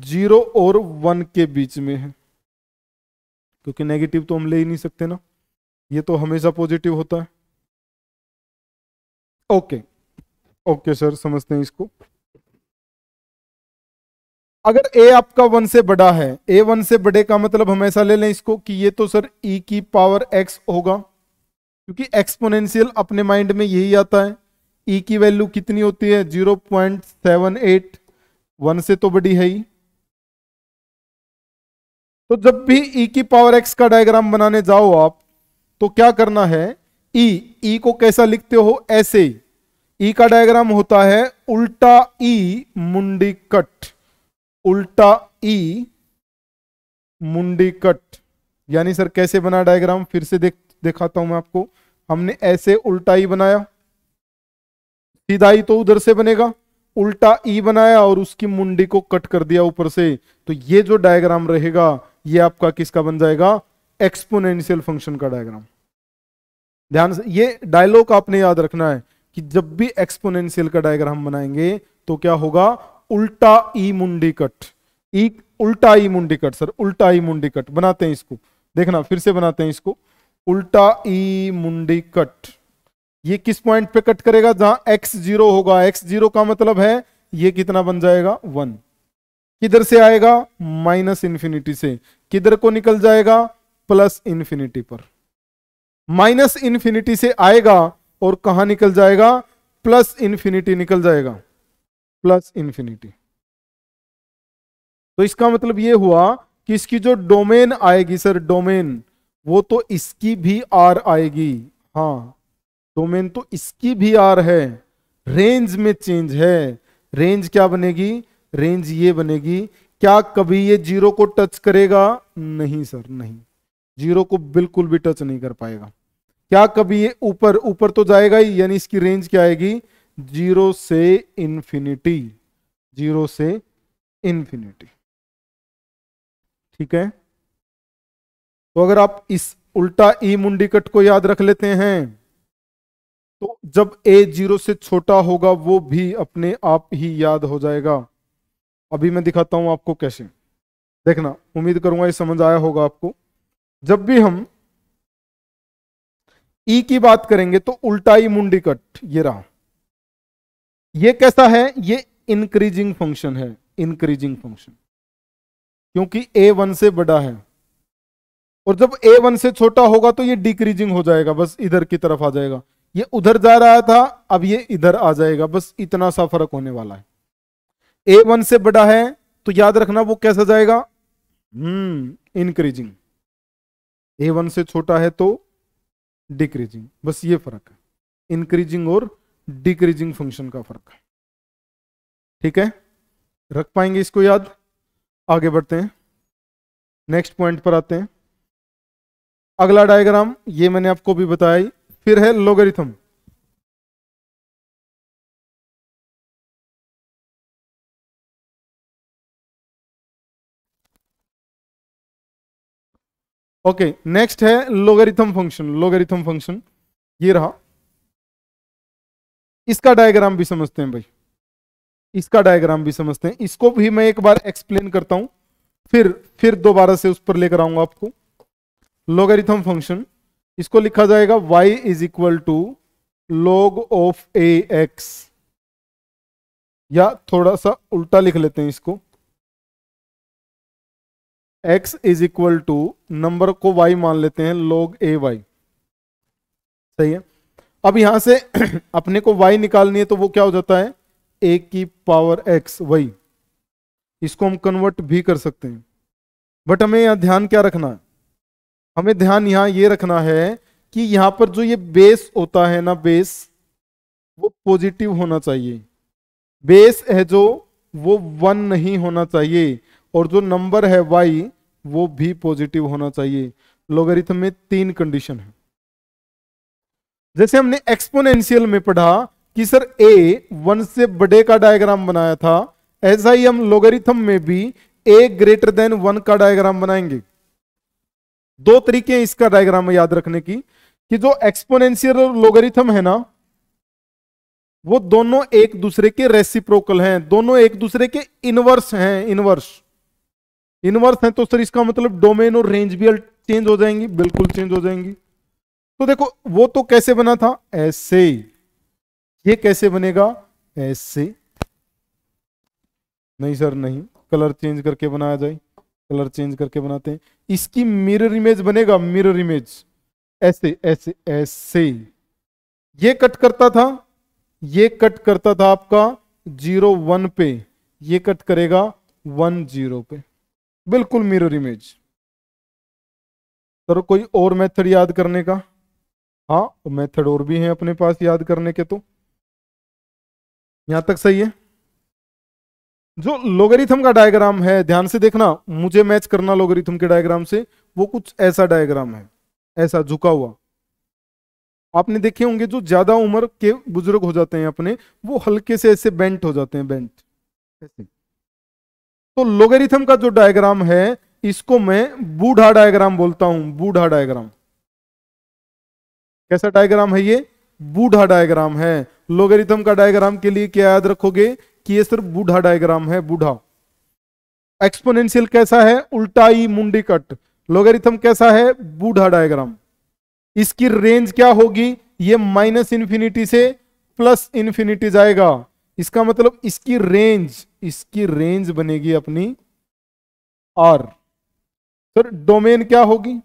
जीरो और वन के बीच में है क्योंकि नेगेटिव तो हम ले ही नहीं सकते ना ये तो हमेशा पॉजिटिव होता है ओके ओके सर समझते हैं इसको अगर ए आपका वन से बड़ा है ए वन से बड़े का मतलब हमेशा ले लें इसको कि ये तो सर ई e की पावर एक्स होगा क्योंकि एक्सपोनेंशियल अपने माइंड में यही आता है ई e की वैल्यू कितनी होती है zero point seven eight one से तो बड़ी है ही तो जब भी ई e की पावर एक्स का डायग्राम बनाने जाओ आप तो क्या करना है ई e, ई e को कैसा लिखते हो ऐसे ई e का डायग्राम होता है उल्टा ई e मुंडी कट उल्टा ई मुंडी कट यानी सर कैसे बना डायग्राम फिर से देख दिखाता हूं मैं आपको हमने ऐसे उल्टा ई बनाया सीधा ई तो उधर से बनेगा उल्टा ई बनाया और उसकी मुंडी को कट कर दिया ऊपर से तो ये जो डायग्राम रहेगा ये आपका किसका बन जाएगा एक्सपोनेंशियल फंक्शन का डायग्राम ध्यान से ये डायलॉग आपने याद रखना है कि जब भी एक्सपोनेंशियल का डायग्राम बनाएंगे तो क्या होगा उल्टा ई मुंडी कट ई उल्टा ई मुंडी कट सर उल्टा ई मुंडी कट बनाते हैं इसको देखना फिर से बनाते हैं इसको उल्टा ई मुंडी कट ये किस पॉइंट पे कट करेगा जहां एक्स जीरो होगा एक्स जीरो का मतलब है ये कितना बन जाएगा वन किधर से आएगा माइनस इंफिनिटी से किधर को निकल जाएगा प्लस इन्फिनिटी पर माइनस इंफिनिटी से आएगा और कहा निकल जाएगा प्लस इन्फिनिटी निकल जाएगा प्लस इन्फिनिटी तो इसका मतलब ये हुआ कि इसकी जो डोमेन आएगी सर डोमेन वो तो इसकी भी आर आएगी हाँ डोमेन तो इसकी भी आर है रेंज में चेंज है रेंज क्या बनेगी रेंज ये बनेगी क्या कभी ये जीरो को टच करेगा नहीं सर नहीं जीरो को बिल्कुल भी टच नहीं कर पाएगा क्या कभी ये ऊपर ऊपर तो जाएगा ही यानी इसकी रेंज क्या आएगी जीरो से इन्फिनिटी जीरो से इन्फिनिटी ठीक है तो अगर आप इस उल्टा ई मुंडी कट को याद रख लेते हैं तो जब ए जीरो से छोटा होगा वो भी अपने आप ही याद हो जाएगा अभी मैं दिखाता हूं आपको कैसे देखना उम्मीद करूंगा ये समझ आया होगा आपको जब भी हम ई की बात करेंगे तो उल्टा ई मुंडी कट ये रहा ये कैसा है ये इंक्रीजिंग फंक्शन है इंक्रीजिंग फंक्शन क्योंकि ए वन से बड़ा है और जब ए वन से छोटा होगा तो ये डिक्रीजिंग हो जाएगा बस इधर की तरफ आ जाएगा ये उधर जा रहा था अब ये इधर आ जाएगा बस इतना सा फर्क होने वाला है ए वन से बड़ा है तो याद रखना वो कैसा जाएगा हम्म इंक्रीजिंग ए वन से छोटा है तो डिक्रीजिंग बस ये फर्क है इंक्रीजिंग और डिक्रीजिंग फंक्शन का फर्क ठीक है रख पाएंगे इसको याद आगे बढ़ते हैं नेक्स्ट पॉइंट पर आते हैं अगला डायग्राम ये मैंने आपको भी बताया फिर है लोगरिथम ओके नेक्स्ट है लोगरिथम फंक्शन लोगरिथम फंक्शन ये रहा इसका डायग्राम भी समझते हैं भाई इसका डायग्राम भी समझते हैं इसको भी मैं एक बार एक्सप्लेन करता हूं फिर फिर दोबारा से उस पर लेकर आऊंगा आपको लोगरिथम फंक्शन इसको लिखा जाएगा y is equal to log of a x या थोड़ा सा उल्टा लिख लेते हैं इसको x is equal to number को y मान लेते हैं log ए वाई सही है अब यहां से अपने को y निकालनी है तो वो क्या हो जाता है a की पावर एक्स वाई इसको हम कन्वर्ट भी कर सकते हैं बट हमें यहां ध्यान क्या रखना है हमें ध्यान यहां ये रखना है कि यहां पर जो ये बेस होता है ना बेस वो पॉजिटिव होना चाहिए बेस है जो वो वन नहीं होना चाहिए और जो नंबर है वाई वो भी पॉजिटिव होना चाहिए लोगरिथम में तीन कंडीशन है जैसे हमने एक्सपोनेंशियल में पढ़ा कि सर ए वन से बड़े का डायग्राम बनाया था ऐसा ही हम लोगरिथम में भी ए ग्रेटर देन वन का डायग्राम बनाएंगे दो तरीके हैं इसका डायग्राम याद रखने की कि जो एक्सपोनेंशियल लोगरिथम है ना वो दोनों एक दूसरे के रेसिप्रोकल हैं दोनों एक दूसरे के इनवर्स हैं इनवर्स इनवर्स हैं तो सर इसका मतलब डोमेन और रेंज भी चेंज हो जाएंगी बिल्कुल चेंज हो जाएंगी तो देखो वो तो कैसे बना था ऐसे ये कैसे बनेगा ऐसे नहीं सर नहीं कलर चेंज करके बनाया जाए कलर चेंज करके बनाते हैं इसकी मिरर इमेज बनेगा मिरर इमेज ऐसे ऐसे ऐसे ये कट करता था ये कट करता था आपका जीरो वन पे ये कट करेगा वन जीरो पे बिल्कुल मिरर इमेज सर कोई और मेथड याद करने का हाँ तो मेथड और भी हैं अपने पास याद करने के तो यहां तक सही है जो लोगरिथम का डायग्राम है ध्यान से देखना मुझे मैच करना लोगरिथम के डायग्राम से वो कुछ ऐसा डायग्राम है ऐसा झुका हुआ आपने देखे होंगे जो ज्यादा उम्र के बुजुर्ग हो जाते हैं अपने वो हल्के से ऐसे बेंट हो जाते हैं बेंट ऐसे तो लोगरिथम का जो डायग्राम है इसको मैं बूढ़ा डायग्राम बोलता हूं बूढ़ा डायग्राम कैसा डायग्राम है ये बूढ़ा डायग्राम है लोगरिथम का डायग्राम के लिए क्या याद रखोगे कि ये सिर्फ बूढ़ा डायग्राम है बूढ़ा एक्सपोनेंशियल कैसा है उल्टाई मुंडी कट लोगरिथम कैसा है बूढ़ा डायग्राम इसकी रेंज क्या होगी ये माइनस इंफिनिटी से प्लस इंफिनिटी जाएगा इसका मतलब इसकी रेंज इसकी रेंज बनेगी अपनी आर सर डोमेन क्या होगी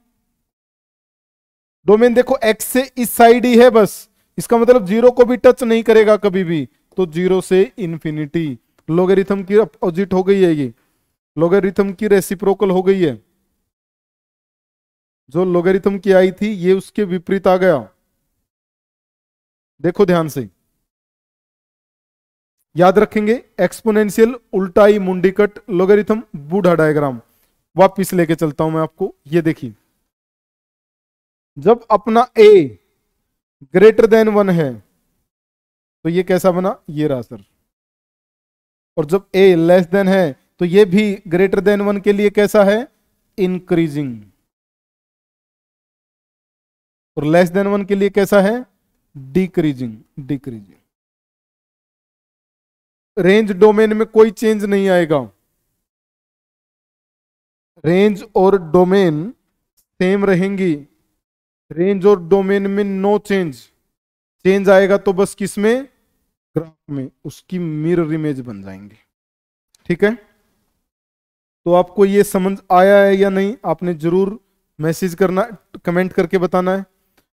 डोमेन देखो एक्स से इस साइड ही है बस इसका मतलब जीरो को भी टच नहीं करेगा कभी भी तो जीरो से इन्फिनिटी लोगेरिथम की अपोजिट हो गई है ये लोगेरिथम की रेसिप्रोकल हो गई है जो लोगेरिथम की आई थी ये उसके विपरीत आ गया देखो ध्यान से याद रखेंगे एक्सपोनेंशियल उल्टाई मुंडीकट लोगेरिथम बूढ़ा डायग्राम वापिस लेके चलता हूं मैं आपको ये देखिए जब अपना ए ग्रेटर देन वन है तो ये कैसा बना ये रहा सर और जब ए लेस देन है तो ये भी ग्रेटर देन वन के लिए कैसा है इंक्रीजिंग और लेस देन वन के लिए कैसा है डिक्रीजिंग डिक्रीजिंग रेंज डोमेन में कोई चेंज नहीं आएगा रेंज और डोमेन सेम रहेंगी रेंज और डोमेन में नो चेंज चेंज आएगा तो बस किस में ग्राफ में उसकी मिरर इमेज बन जाएंगे ठीक है तो आपको ये समझ आया है या नहीं आपने जरूर मैसेज करना कमेंट करके बताना है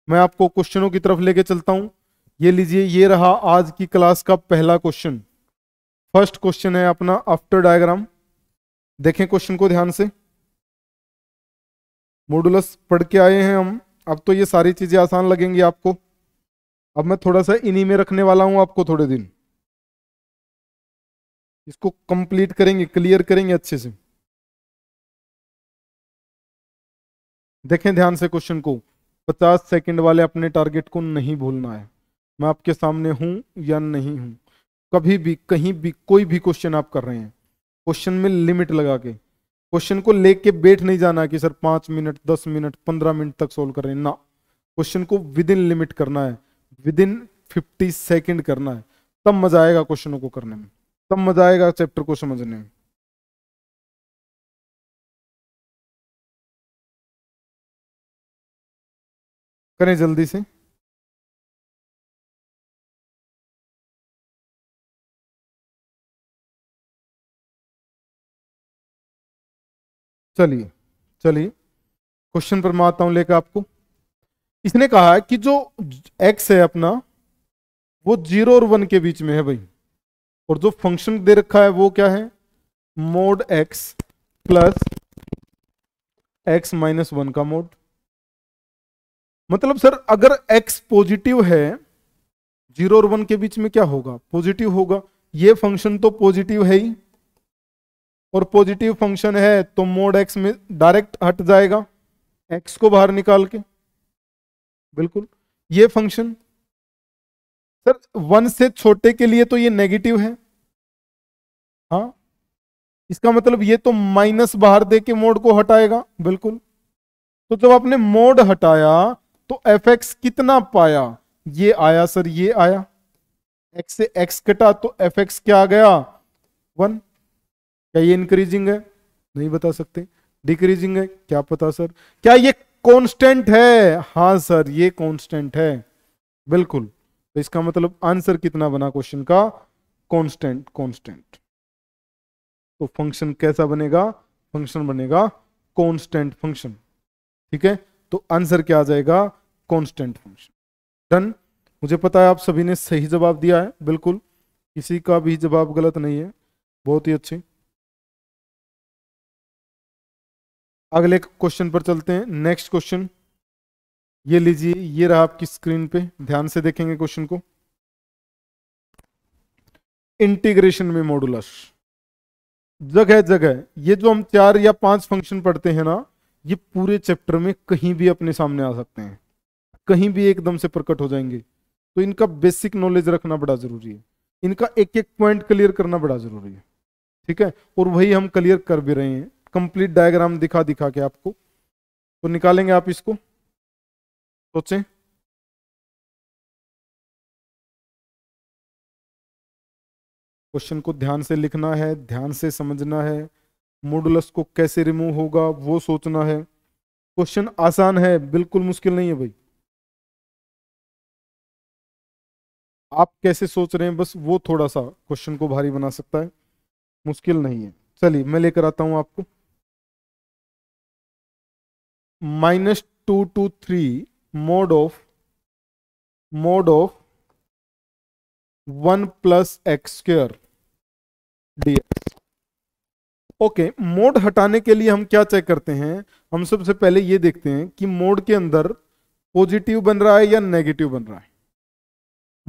मैं आपको क्वेश्चनों की तरफ लेके चलता हूं ये लीजिए ये रहा आज की क्लास का पहला क्वेश्चन फर्स्ट क्वेश्चन है अपना आफ्टर डायग्राम देखें क्वेश्चन को ध्यान से मॉडुलस पढ़ के आए हैं हम अब तो ये सारी चीज़ें आसान लगेंगी आपको अब मैं थोड़ा सा इन्हीं में रखने वाला हूं आपको थोड़े दिन इसको कंप्लीट करेंगे क्लियर करेंगे अच्छे से देखें ध्यान से क्वेश्चन को 50 सेकंड वाले अपने टारगेट को नहीं भूलना है मैं आपके सामने हूं या नहीं हूं कभी भी कहीं भी कोई भी क्वेश्चन आप कर रहे हैं क्वेश्चन में लिमिट लगा के क्वेश्चन को लेके बैठ नहीं जाना कि सर पांच मिनट दस मिनट पंद्रह मिनट तक सोल्व कर रहे हैं ना क्वेश्चन को विद इन लिमिट करना है विद इन फिफ्टी सेकेंड करना है तब मजा आएगा क्वेश्चनों को करने में तब मजा आएगा चैप्टर को समझने में करें जल्दी से चलिए चलिए क्वेश्चन पर मैं आता हूं लेकर आपको इसने कहा है कि जो एक्स है अपना वो जीरो और वन के बीच में है भाई और जो फंक्शन दे रखा है वो क्या है mode x plus x minus one का मोड मतलब सर अगर एक्स पॉजिटिव है जीरो और वन के बीच में क्या होगा पॉजिटिव होगा ये फंक्शन तो पॉजिटिव है ही और पॉजिटिव फंक्शन है तो मोड एक्स में डायरेक्ट हट जाएगा एक्स को बाहर निकाल के बिल्कुल ये फंक्शन सर वन से छोटे के लिए तो ये नेगेटिव है हाँ इसका मतलब ये तो माइनस बाहर दे के मोड को हटाएगा बिल्कुल तो जब आपने मोड हटाया तो एफ एक्स कितना पाया ये आया सर ये आया एक्स से एक्स कटा तो एफ एक्स क्या आ गया वन क्या ये इंक्रीजिंग है नहीं बता सकते डिक्रीजिंग है क्या पता सर क्या ये कांस्टेंट है हाँ सर ये कांस्टेंट है बिल्कुल तो इसका मतलब आंसर कितना बना क्वेश्चन का कांस्टेंट कांस्टेंट तो फंक्शन कैसा बनेगा फंक्शन बनेगा कांस्टेंट फंक्शन ठीक है तो आंसर क्या आ जाएगा कांस्टेंट फंक्शन डन मुझे पता है आप सभी ने सही जवाब दिया है बिल्कुल किसी का भी जवाब गलत नहीं है बहुत ही अच्छी अगले क्वेश्चन पर चलते हैं नेक्स्ट क्वेश्चन ये लीजिए ये रहा आपकी स्क्रीन पे ध्यान से देखेंगे क्वेश्चन को इंटीग्रेशन में मॉडुलस जगह जगह ये जो हम चार या पांच फंक्शन पढ़ते हैं ना ये पूरे चैप्टर में कहीं भी अपने सामने आ सकते हैं कहीं भी एकदम से प्रकट हो जाएंगे तो इनका बेसिक नॉलेज रखना बड़ा जरूरी है इनका एक एक पॉइंट क्लियर करना बड़ा जरूरी है ठीक है और वही हम क्लियर कर भी रहे हैं कंप्लीट डायग्राम दिखा दिखा के आपको तो निकालेंगे आप इसको सोचें क्वेश्चन को ध्यान से लिखना है ध्यान से समझना है मोडुलस को कैसे रिमूव होगा वो सोचना है क्वेश्चन आसान है बिल्कुल मुश्किल नहीं है भाई आप कैसे सोच रहे हैं बस वो थोड़ा सा क्वेश्चन को भारी बना सकता है मुश्किल नहीं है चलिए मैं लेकर आता हूं आपको minus 2 to 3 mode of mode of 1 plus x square dx okay okay, mode हटाने के लिए हम क्या चेक करते हैं हम सबसे पहले ये देखते हैं कि मोड के अंदर पॉजिटिव बन रहा है या नेगेटिव बन रहा है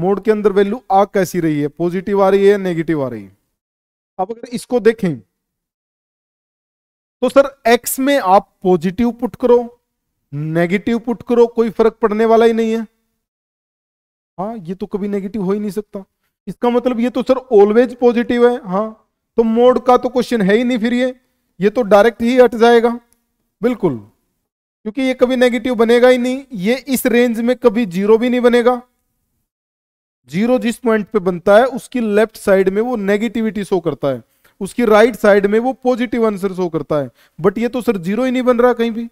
मोड के अंदर वैल्यू आ कैसी रही है पॉजिटिव आ रही है या नेगेटिव आ रही है अब अगर इसको देखें तो सर एक्स में आप पॉजिटिव पुट करो नेगेटिव पुट करो कोई फर्क पड़ने वाला ही नहीं है हाँ ये तो कभी नेगेटिव हो ही नहीं सकता इसका मतलब ये तो सर ऑलवेज पॉजिटिव है हाँ तो मोड का तो क्वेश्चन है ही नहीं फिर ये ये तो डायरेक्ट ही हट जाएगा बिल्कुल क्योंकि ये कभी नेगेटिव बनेगा ही नहीं ये इस रेंज में कभी जीरो भी नहीं बनेगा जीरो जिस पॉइंट पे बनता है उसकी लेफ्ट साइड में वो नेगेटिविटी शो करता है उसकी राइट साइड में वो पॉजिटिव आंसर शो करता है बट ये तो सर जीरो ही नहीं बन रहा कहीं भी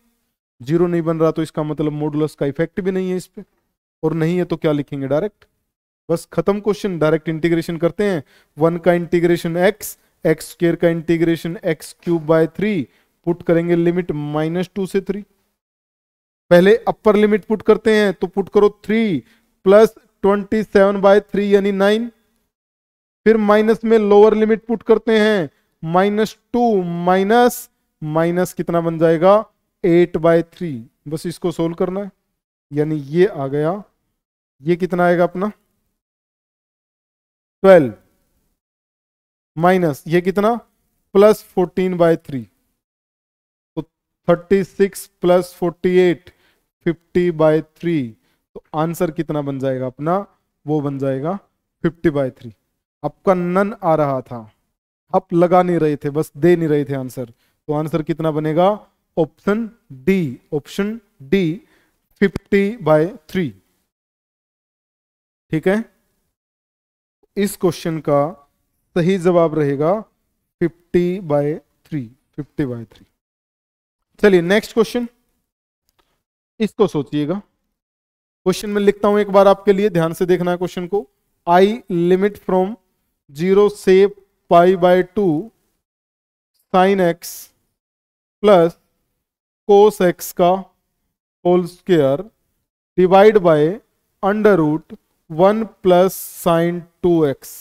जीरो नहीं बन रहा तो इसका मतलब मोडुलस का इफेक्ट भी नहीं है इस पर और नहीं है तो क्या लिखेंगे डायरेक्ट बस खत्म क्वेश्चन डायरेक्ट इंटीग्रेशन करते हैं वन का इंटीग्रेशन एक्स एक्स स्क्र का integration x cube by three put करेंगे लिमिट माइनस टू से थ्री पहले अपर लिमिट पुट करते हैं तो पुट करो three plus twenty seven by three यानी नाइन फिर माइनस में लोअर लिमिट पुट करते हैं माइनस टू माइनस माइनस कितना बन जाएगा एट बाय थ्री बस इसको सोल्व करना है यानी ये आ गया ये कितना आएगा अपना ट्वेल्व माइनस ये कितना प्लस फोर्टीन बाय थ्री तो thirty six plus forty eight fifty by three तो आंसर कितना बन जाएगा अपना वो बन जाएगा फिफ्टी बाय थ्री आपका नन आ रहा था आप लगा नहीं रहे थे बस दे नहीं रहे थे आंसर तो आंसर कितना बनेगा option D option D fifty by three ठीक है इस क्वेश्चन का सही जवाब रहेगा fifty by three fifty by three चलिए नेक्स्ट क्वेश्चन इसको सोचिएगा क्वेश्चन में लिखता हूं एक बार आपके लिए ध्यान से देखना है क्वेश्चन को आई लिमिट फ्रॉम जीरो से pi by two sine x plus cos x का whole square divide by under root one plus sine two x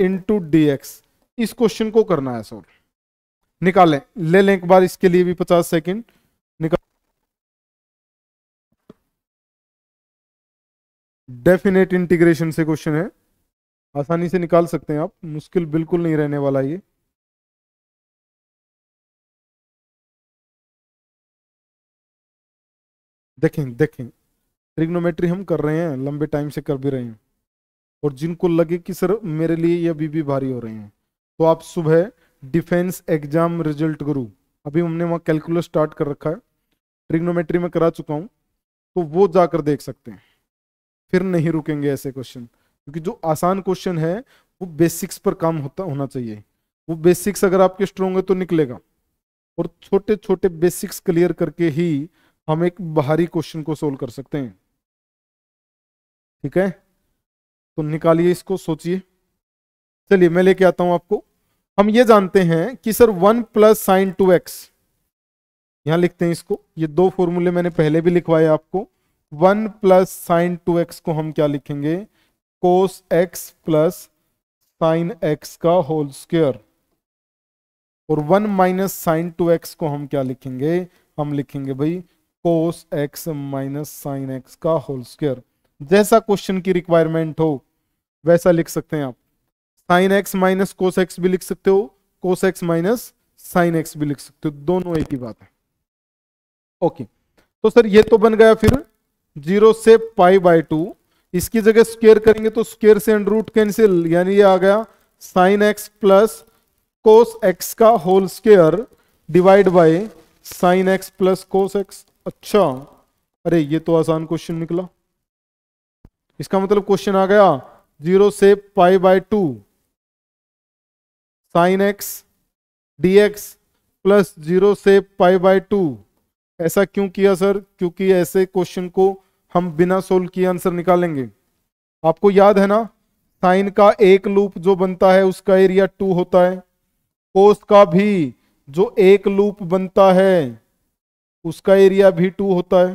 into d x इस क्वेश्चन को करना है सोल्व निकालें ले लें एक बार इसके लिए भी पचास सेकेंड निकाल डेफिनेट इंटीग्रेशन से क्वेश्चन है आसानी से निकाल सकते हैं आप मुश्किल बिल्कुल नहीं रहने वाला ये देखें देखें ट्रिग्नोमेट्री हम कर रहे हैं लंबे टाइम से कर भी रहे हैं और जिनको लगे कि सर मेरे लिए ये अभी भी भारी हो रहे हैं तो आप सुबह डिफेंस एग्जाम रिजल्ट गुरु अभी हमने वहाँ कैलकुलस स्टार्ट कर रखा है ट्रिग्नोमेट्री में करा चुका हूँ तो वो जाकर देख सकते हैं फिर नहीं रुकेंगे ऐसे क्वेश्चन क्योंकि जो आसान क्वेश्चन है वो बेसिक्स पर काम होता होना चाहिए वो बेसिक्स अगर आपके स्ट्रोंग है तो निकलेगा और छोटे छोटे बेसिक्स क्लियर करके ही हम एक बाहरी क्वेश्चन को सोल्व कर सकते हैं ठीक है तो निकालिए इसको सोचिए चलिए मैं लेके आता हूं आपको हम ये जानते हैं कि sir one plus sine two x यहां लिखते हैं इसको ये दो फॉर्मूले मैंने पहले भी लिखवाए आपको one plus sine two x को हम क्या लिखेंगे cos x plus sine x का होल स्क्वेयर और one minus sine two x को हम क्या लिखेंगे हम लिखेंगे भाई cos x minus sine x का होल स्क्वेयर जैसा क्वेश्चन की रिक्वायरमेंट हो वैसा लिख सकते हैं आप sine x minus cos x भी लिख सकते हो cos x minus sine x भी लिख सकते हो दोनों एक ही बात है ओके तो सर ये तो बन गया फिर जीरो से पाई बाय टू इसकी जगह स्क्वेयर करेंगे तो स्क्वेयर से अंडर रूट कैंसिल यानी ये आ गया sine x plus cos x का whole square divide by sine x plus cos x अच्छा अरे ये तो आसान क्वेश्चन निकला इसका मतलब क्वेश्चन आ गया जीरो से pi by two sine x d x plus zero से पाई बाय टू ऐसा क्यों किया सर क्योंकि ऐसे क्वेश्चन को हम बिना सोल्व किए आंसर निकालेंगे आपको याद है ना साइन का एक लूप जो बनता है उसका एरिया टू होता है कोस का भी जो एक लूप बनता है उसका एरिया भी टू होता है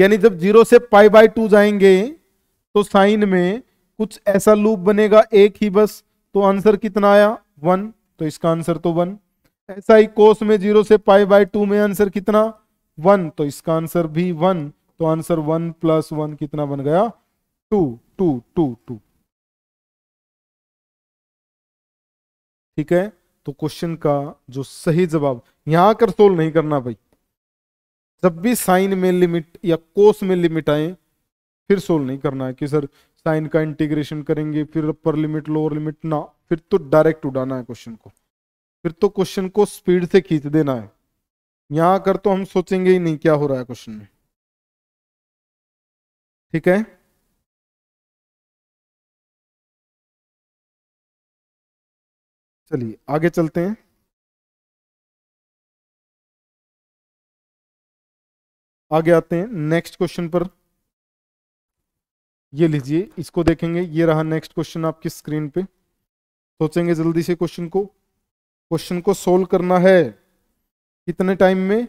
यानी जब जीरो से पाई बाय टू जाएंगे तो साइन में कुछ ऐसा लूप बनेगा एक ही बस तो आंसर कितना आया वन तो इसका आंसर तो वन ऐसा ही कोस में जीरो से पाई बाय टू में आंसर कितना वन तो इसका आंसर भी वन तो आंसर वन प्लस वन कितना बन गया टू टू टू टू ठीक है तो क्वेश्चन का जो सही जवाब यहां आकर सोल्व नहीं करना भाई जब भी साइन में लिमिट या कोस में लिमिट आए फिर सोल्व नहीं करना है कि सर साइन का इंटीग्रेशन करेंगे फिर अपर लिमिट लोअर लिमिट ना फिर तो डायरेक्ट उड़ाना है क्वेश्चन को फिर तो क्वेश्चन को स्पीड से खींच देना है यहां कर तो हम सोचेंगे ही नहीं क्या हो रहा है क्वेश्चन में ठीक है चलिए आगे चलते हैं आगे आते हैं नेक्स्ट क्वेश्चन पर ये लीजिए इसको देखेंगे ये रहा नेक्स्ट क्वेश्चन आपकी स्क्रीन पे सोचेंगे जल्दी से क्वेश्चन को क्वेश्चन को सोल्व करना है कितने टाइम में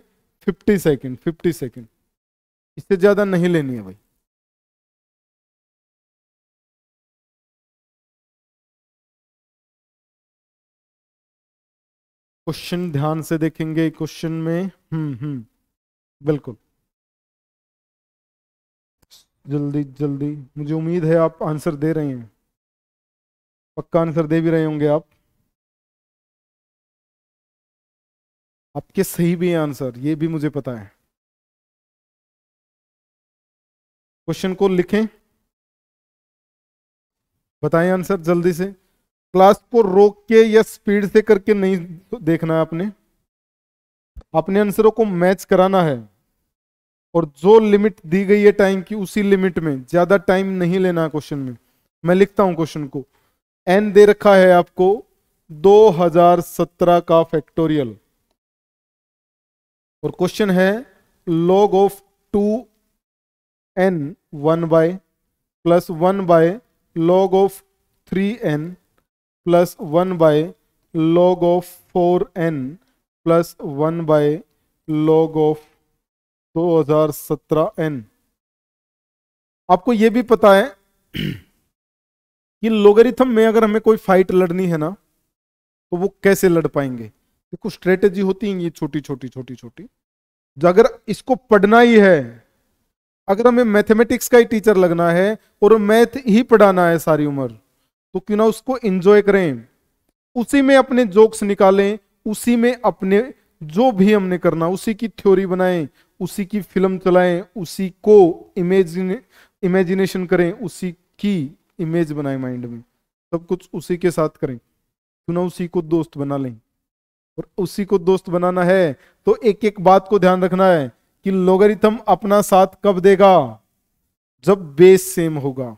50 सेकंड 50 सेकंड इससे ज़्यादा नहीं लेनी है भाई क्वेश्चन ध्यान से देखेंगे क्वेश्चन में हम्म हम्म बिल्कुल जल्दी जल्दी मुझे उम्मीद है आप आंसर दे रहे हैं पक्का आंसर दे भी रहे होंगे आप आपके सही भी है आंसर ये भी मुझे पता है क्वेश्चन को लिखें बताएं आंसर जल्दी से क्लास को रोक के या स्पीड से करके नहीं देखना है आपने अपने आंसरों को मैच कराना है और जो लिमिट दी गई है टाइम की उसी लिमिट में ज्यादा टाइम नहीं लेना है क्वेश्चन में मैं लिखता हूं क्वेश्चन को एन दे रखा है आपको 2017 का फैक्टोरियल और क्वेश्चन है log of two n one by plus one by log of three n plus one by log of four n plus one by log of दो हज़ार सत्रह एन आपको ये भी पता है कि लोगरिथम में अगर हमें कोई फाइट लड़नी है ना तो वो कैसे लड़ पाएंगे देखो स्ट्रेटेजी होती है ये छोटी छोटी छोटी छोटी अगर इसको पढ़ना ही है अगर हमें मैथमेटिक्स का ही टीचर लगना है और मैथ ही पढ़ाना है सारी उम्र तो क्यों ना उसको एंजॉय करें उसी में अपने जोक्स निकालें उसी में अपने जो भी हमने करना उसी की थ्योरी बनाएं उसी की फिल्म चलाएं उसी को इमेजिन इमेजिनेशन करें उसी की इमेज बनाएं माइंड में सब कुछ उसी के साथ करें क्यों ना उसी को दोस्त बना लें और उसी को दोस्त बनाना है तो एक एक बात को ध्यान रखना है कि लोगरिथम अपना साथ कब देगा जब बेस सेम होगा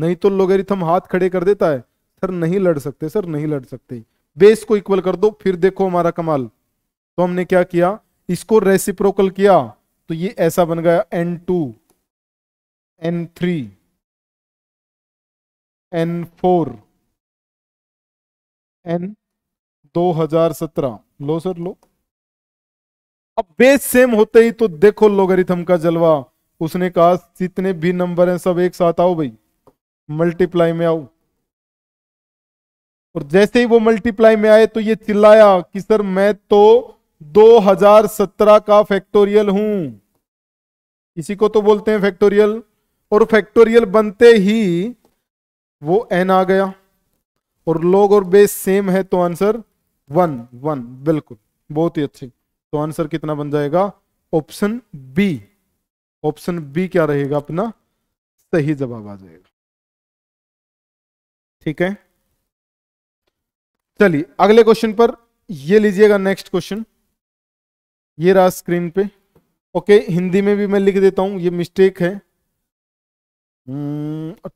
नहीं तो लोगेरिथम हाथ खड़े कर देता है सर नहीं लड़ सकते सर नहीं लड़ सकते बेस को इक्वल कर दो फिर देखो हमारा कमाल तो हमने क्या किया इसको रेसिप्रोकल किया तो ये ऐसा बन गया n two n three n four n दो हजार सत्रह लो सर लो अब बेस सेम होते ही तो देखो लोगरिथम का जलवा उसने कहा जितने भी नंबर हैं सब एक साथ आओ भाई मल्टीप्लाई में आओ और जैसे ही वो मल्टीप्लाई में आए तो ये चिल्लाया कि सर मैं तो 2017 का फैक्टोरियल हूं इसी को तो बोलते हैं फैक्टोरियल और फैक्टोरियल बनते ही वो एन आ गया और लोग और बेस सेम है तो आंसर वन वन बिल्कुल बहुत ही अच्छी तो आंसर कितना बन जाएगा ऑप्शन बी ऑप्शन बी क्या रहेगा अपना सही जवाब आ जाएगा ठीक है चलिए अगले क्वेश्चन पर ये लीजिएगा नेक्स्ट क्वेश्चन ये रहा स्क्रीन पे ओके हिंदी में भी मैं लिख देता हूं ये मिस्टेक है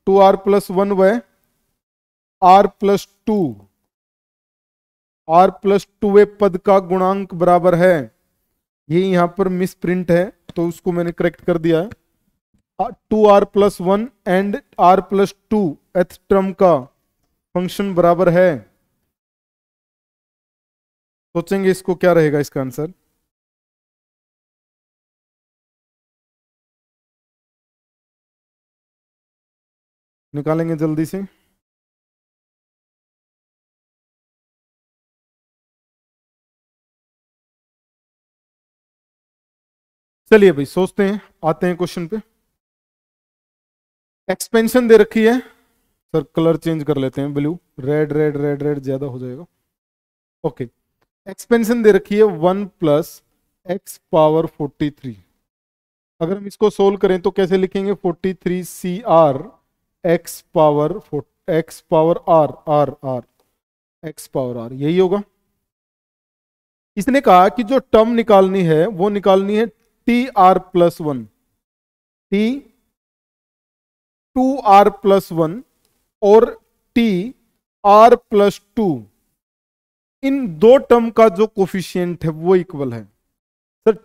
टू आर प्लस वन व r plus two r plus two वे पद का गुणांक बराबर है ये यहां पर मिस प्रिंट है तो उसको मैंने करेक्ट कर दिया है two r plus one and r plus two एथ ट्रम का फंक्शन बराबर है सोचेंगे इसको क्या रहेगा इसका आंसर निकालेंगे जल्दी से चलिए भाई सोचते हैं आते हैं क्वेश्चन पे एक्सपेंशन दे रखी है सर कलर चेंज कर लेते हैं blue red red red red ज़्यादा हो जाएगा ओके एक्सपेंशन दे रखी है one plus x power forty three अगर हम इसको सोल्व करें तो कैसे लिखेंगे forty three C r x power x power r r r x power r यही होगा इसने कहा कि जो टर्म निकालनी है वो निकालनी है T r plus one T two r plus one और टी आर प्लस टू इन दो टर्म का जो कोफिशियंट है वो इक्वल है सर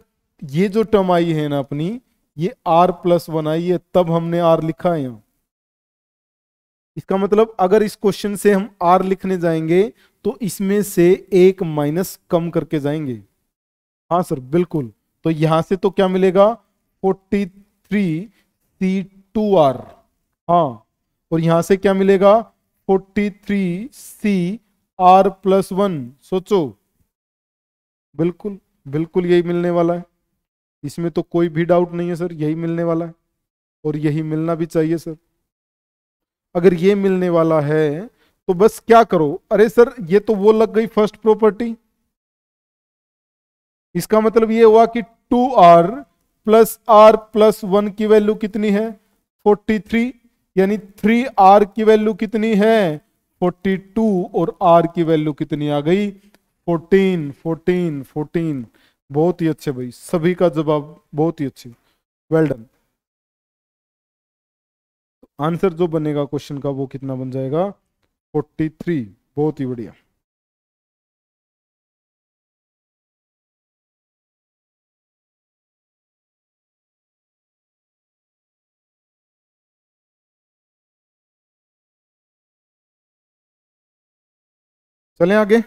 ये जो टर्म आई है ना अपनी ये आर प्लस वन आई है तब हमने आर लिखा है यहां इसका मतलब अगर इस क्वेश्चन से हम आर लिखने जाएंगे तो इसमें से एक माइनस कम करके जाएंगे हाँ सर बिल्कुल तो यहां से तो क्या मिलेगा forty three C two r हाँ और यहां से क्या मिलेगा 43 सी आर प्लस वन सोचो बिल्कुल बिल्कुल यही मिलने वाला है इसमें तो कोई भी डाउट नहीं है सर यही मिलने वाला है और यही मिलना भी चाहिए सर अगर ये मिलने वाला है तो बस क्या करो अरे सर ये तो वो लग गई फर्स्ट प्रॉपर्टी इसका मतलब ये हुआ कि two r plus r plus one की वैल्यू कितनी है फोर्टी थ्री यानी थ्री आर की वैल्यू कितनी है फोर्टी टू और आर की वैल्यू कितनी आ गई फोर्टीन फोर्टीन फोर्टीन बहुत ही अच्छे भाई सभी का जवाब बहुत ही अच्छे वेल डन आंसर जो बनेगा क्वेश्चन का वो कितना बन जाएगा फोर्टी थ्री बहुत ही बढ़िया चलें आगे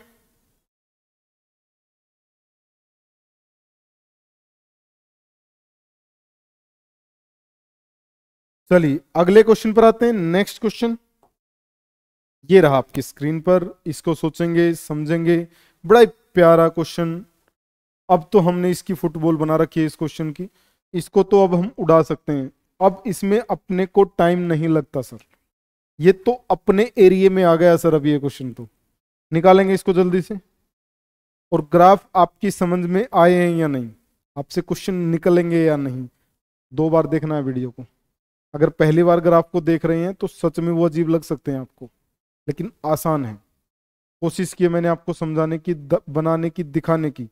चलिए अगले क्वेश्चन पर आते हैं नेक्स्ट क्वेश्चन ये रहा आपकी स्क्रीन पर इसको सोचेंगे समझेंगे बड़ा ही प्यारा क्वेश्चन अब तो हमने इसकी फुटबॉल बना रखी है इस क्वेश्चन की इसको तो अब हम उड़ा सकते हैं अब इसमें अपने को टाइम नहीं लगता सर ये तो अपने एरिया में आ गया सर अब ये क्वेश्चन तो निकालेंगे इसको जल्दी से और ग्राफ आपकी समझ में आए हैं या नहीं आपसे क्वेश्चन निकलेंगे या नहीं दो बार देखना है वीडियो को अगर पहली बार ग्राफ को देख रहे हैं तो सच में वो अजीब लग सकते हैं आपको लेकिन आसान है कोशिश की मैंने आपको समझाने की बनाने की दिखाने की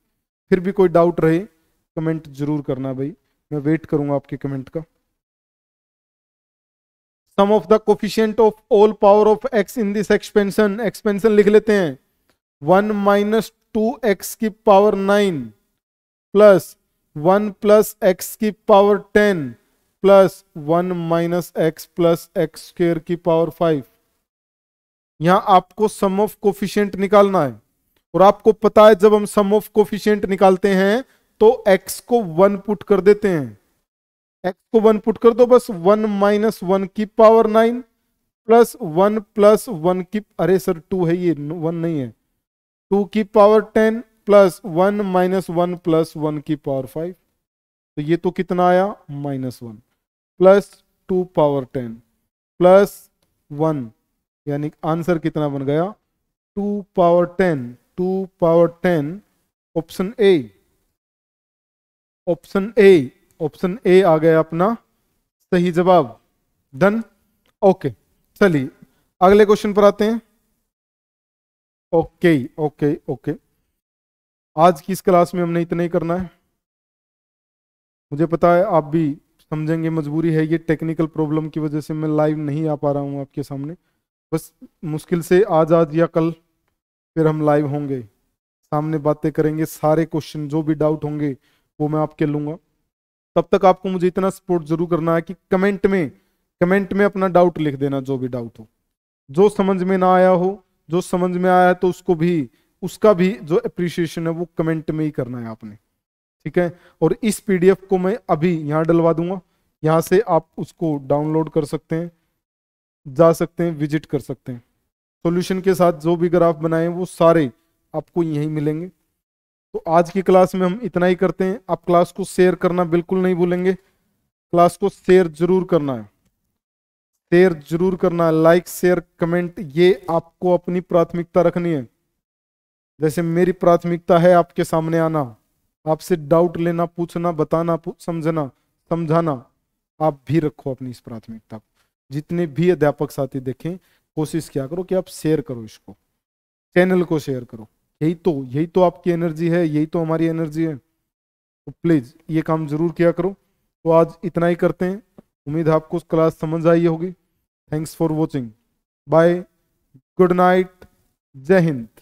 फिर भी कोई डाउट रहे कमेंट जरूर करना भाई मैं वेट करूंगा आपके कमेंट का sum of the coefficient of all power of x in this expansion expansion लिख लेते हैं वन माइनस टू एक्स की power nine plus one plus x की power ten plus one minus x plus x square की power five यहां आपको सम of coefficient निकालना है और आपको पता है जब हम सम ऑफ कोफिशियंट निकालते हैं तो x को वन पुट कर देते हैं एक्स को वन पुट कर दो बस वन माइनस वन की power nine plus one plus one की अरे सर टू है ये वन नहीं है टू की power ten plus one minus one plus one की पावर फाइव तो ये तो कितना आया minus one plus two power ten plus one यानी आंसर कितना बन गया two power ten two power ten option A option A option A आ गया अपना सही जवाब डन ओके चलिए अगले क्वेश्चन पर आते हैं ओके ओके ओके आज की इस क्लास में हमने इतना ही करना है मुझे पता है आप भी समझेंगे मजबूरी है ये टेक्निकल प्रॉब्लम की वजह से मैं लाइव नहीं आ पा रहा हूँ आपके सामने बस मुश्किल से आज आज या कल फिर हम लाइव होंगे सामने बातें करेंगे सारे क्वेश्चन जो भी डाउट होंगे वो मैं आपके लूँगा तब तक आपको मुझे इतना सपोर्ट जरूर करना है कि कमेंट में कमेंट में अपना डाउट लिख देना जो भी डाउट हो जो समझ में ना आया हो जो समझ में आया है तो उसको भी उसका भी जो अप्रिसिएशन है वो कमेंट में ही करना है आपने ठीक है और इस पीडीएफ को मैं अभी यहाँ डलवा दूंगा यहाँ से आप उसको डाउनलोड कर सकते हैं जा सकते हैं विजिट कर सकते हैं सॉल्यूशन के साथ जो भी ग्राफ बनाए वो सारे आपको यहीं मिलेंगे तो आज की क्लास में हम इतना ही करते हैं आप क्लास को शेयर करना बिल्कुल नहीं भूलेंगे क्लास को शेयर जरूर करना है शेयर जरूर करना है लाइक शेयर कमेंट ये आपको अपनी प्राथमिकता रखनी है जैसे मेरी प्राथमिकता है आपके सामने आना आपसे डाउट लेना पूछना बताना समझना समझाना आप भी रखो अपनी इस प्राथमिकता को जितने भी अध्यापक साथी देखें कोशिश किया करो कि आप शेयर करो इसको चैनल को शेयर करो यही तो यही तो आपकी एनर्जी है यही तो हमारी एनर्जी है तो प्लीज़ ये काम ज़रूर किया करो तो आज इतना ही करते हैं उम्मीद है आपको क्लास समझ आई होगी thanks for watching bye good night जय हिंद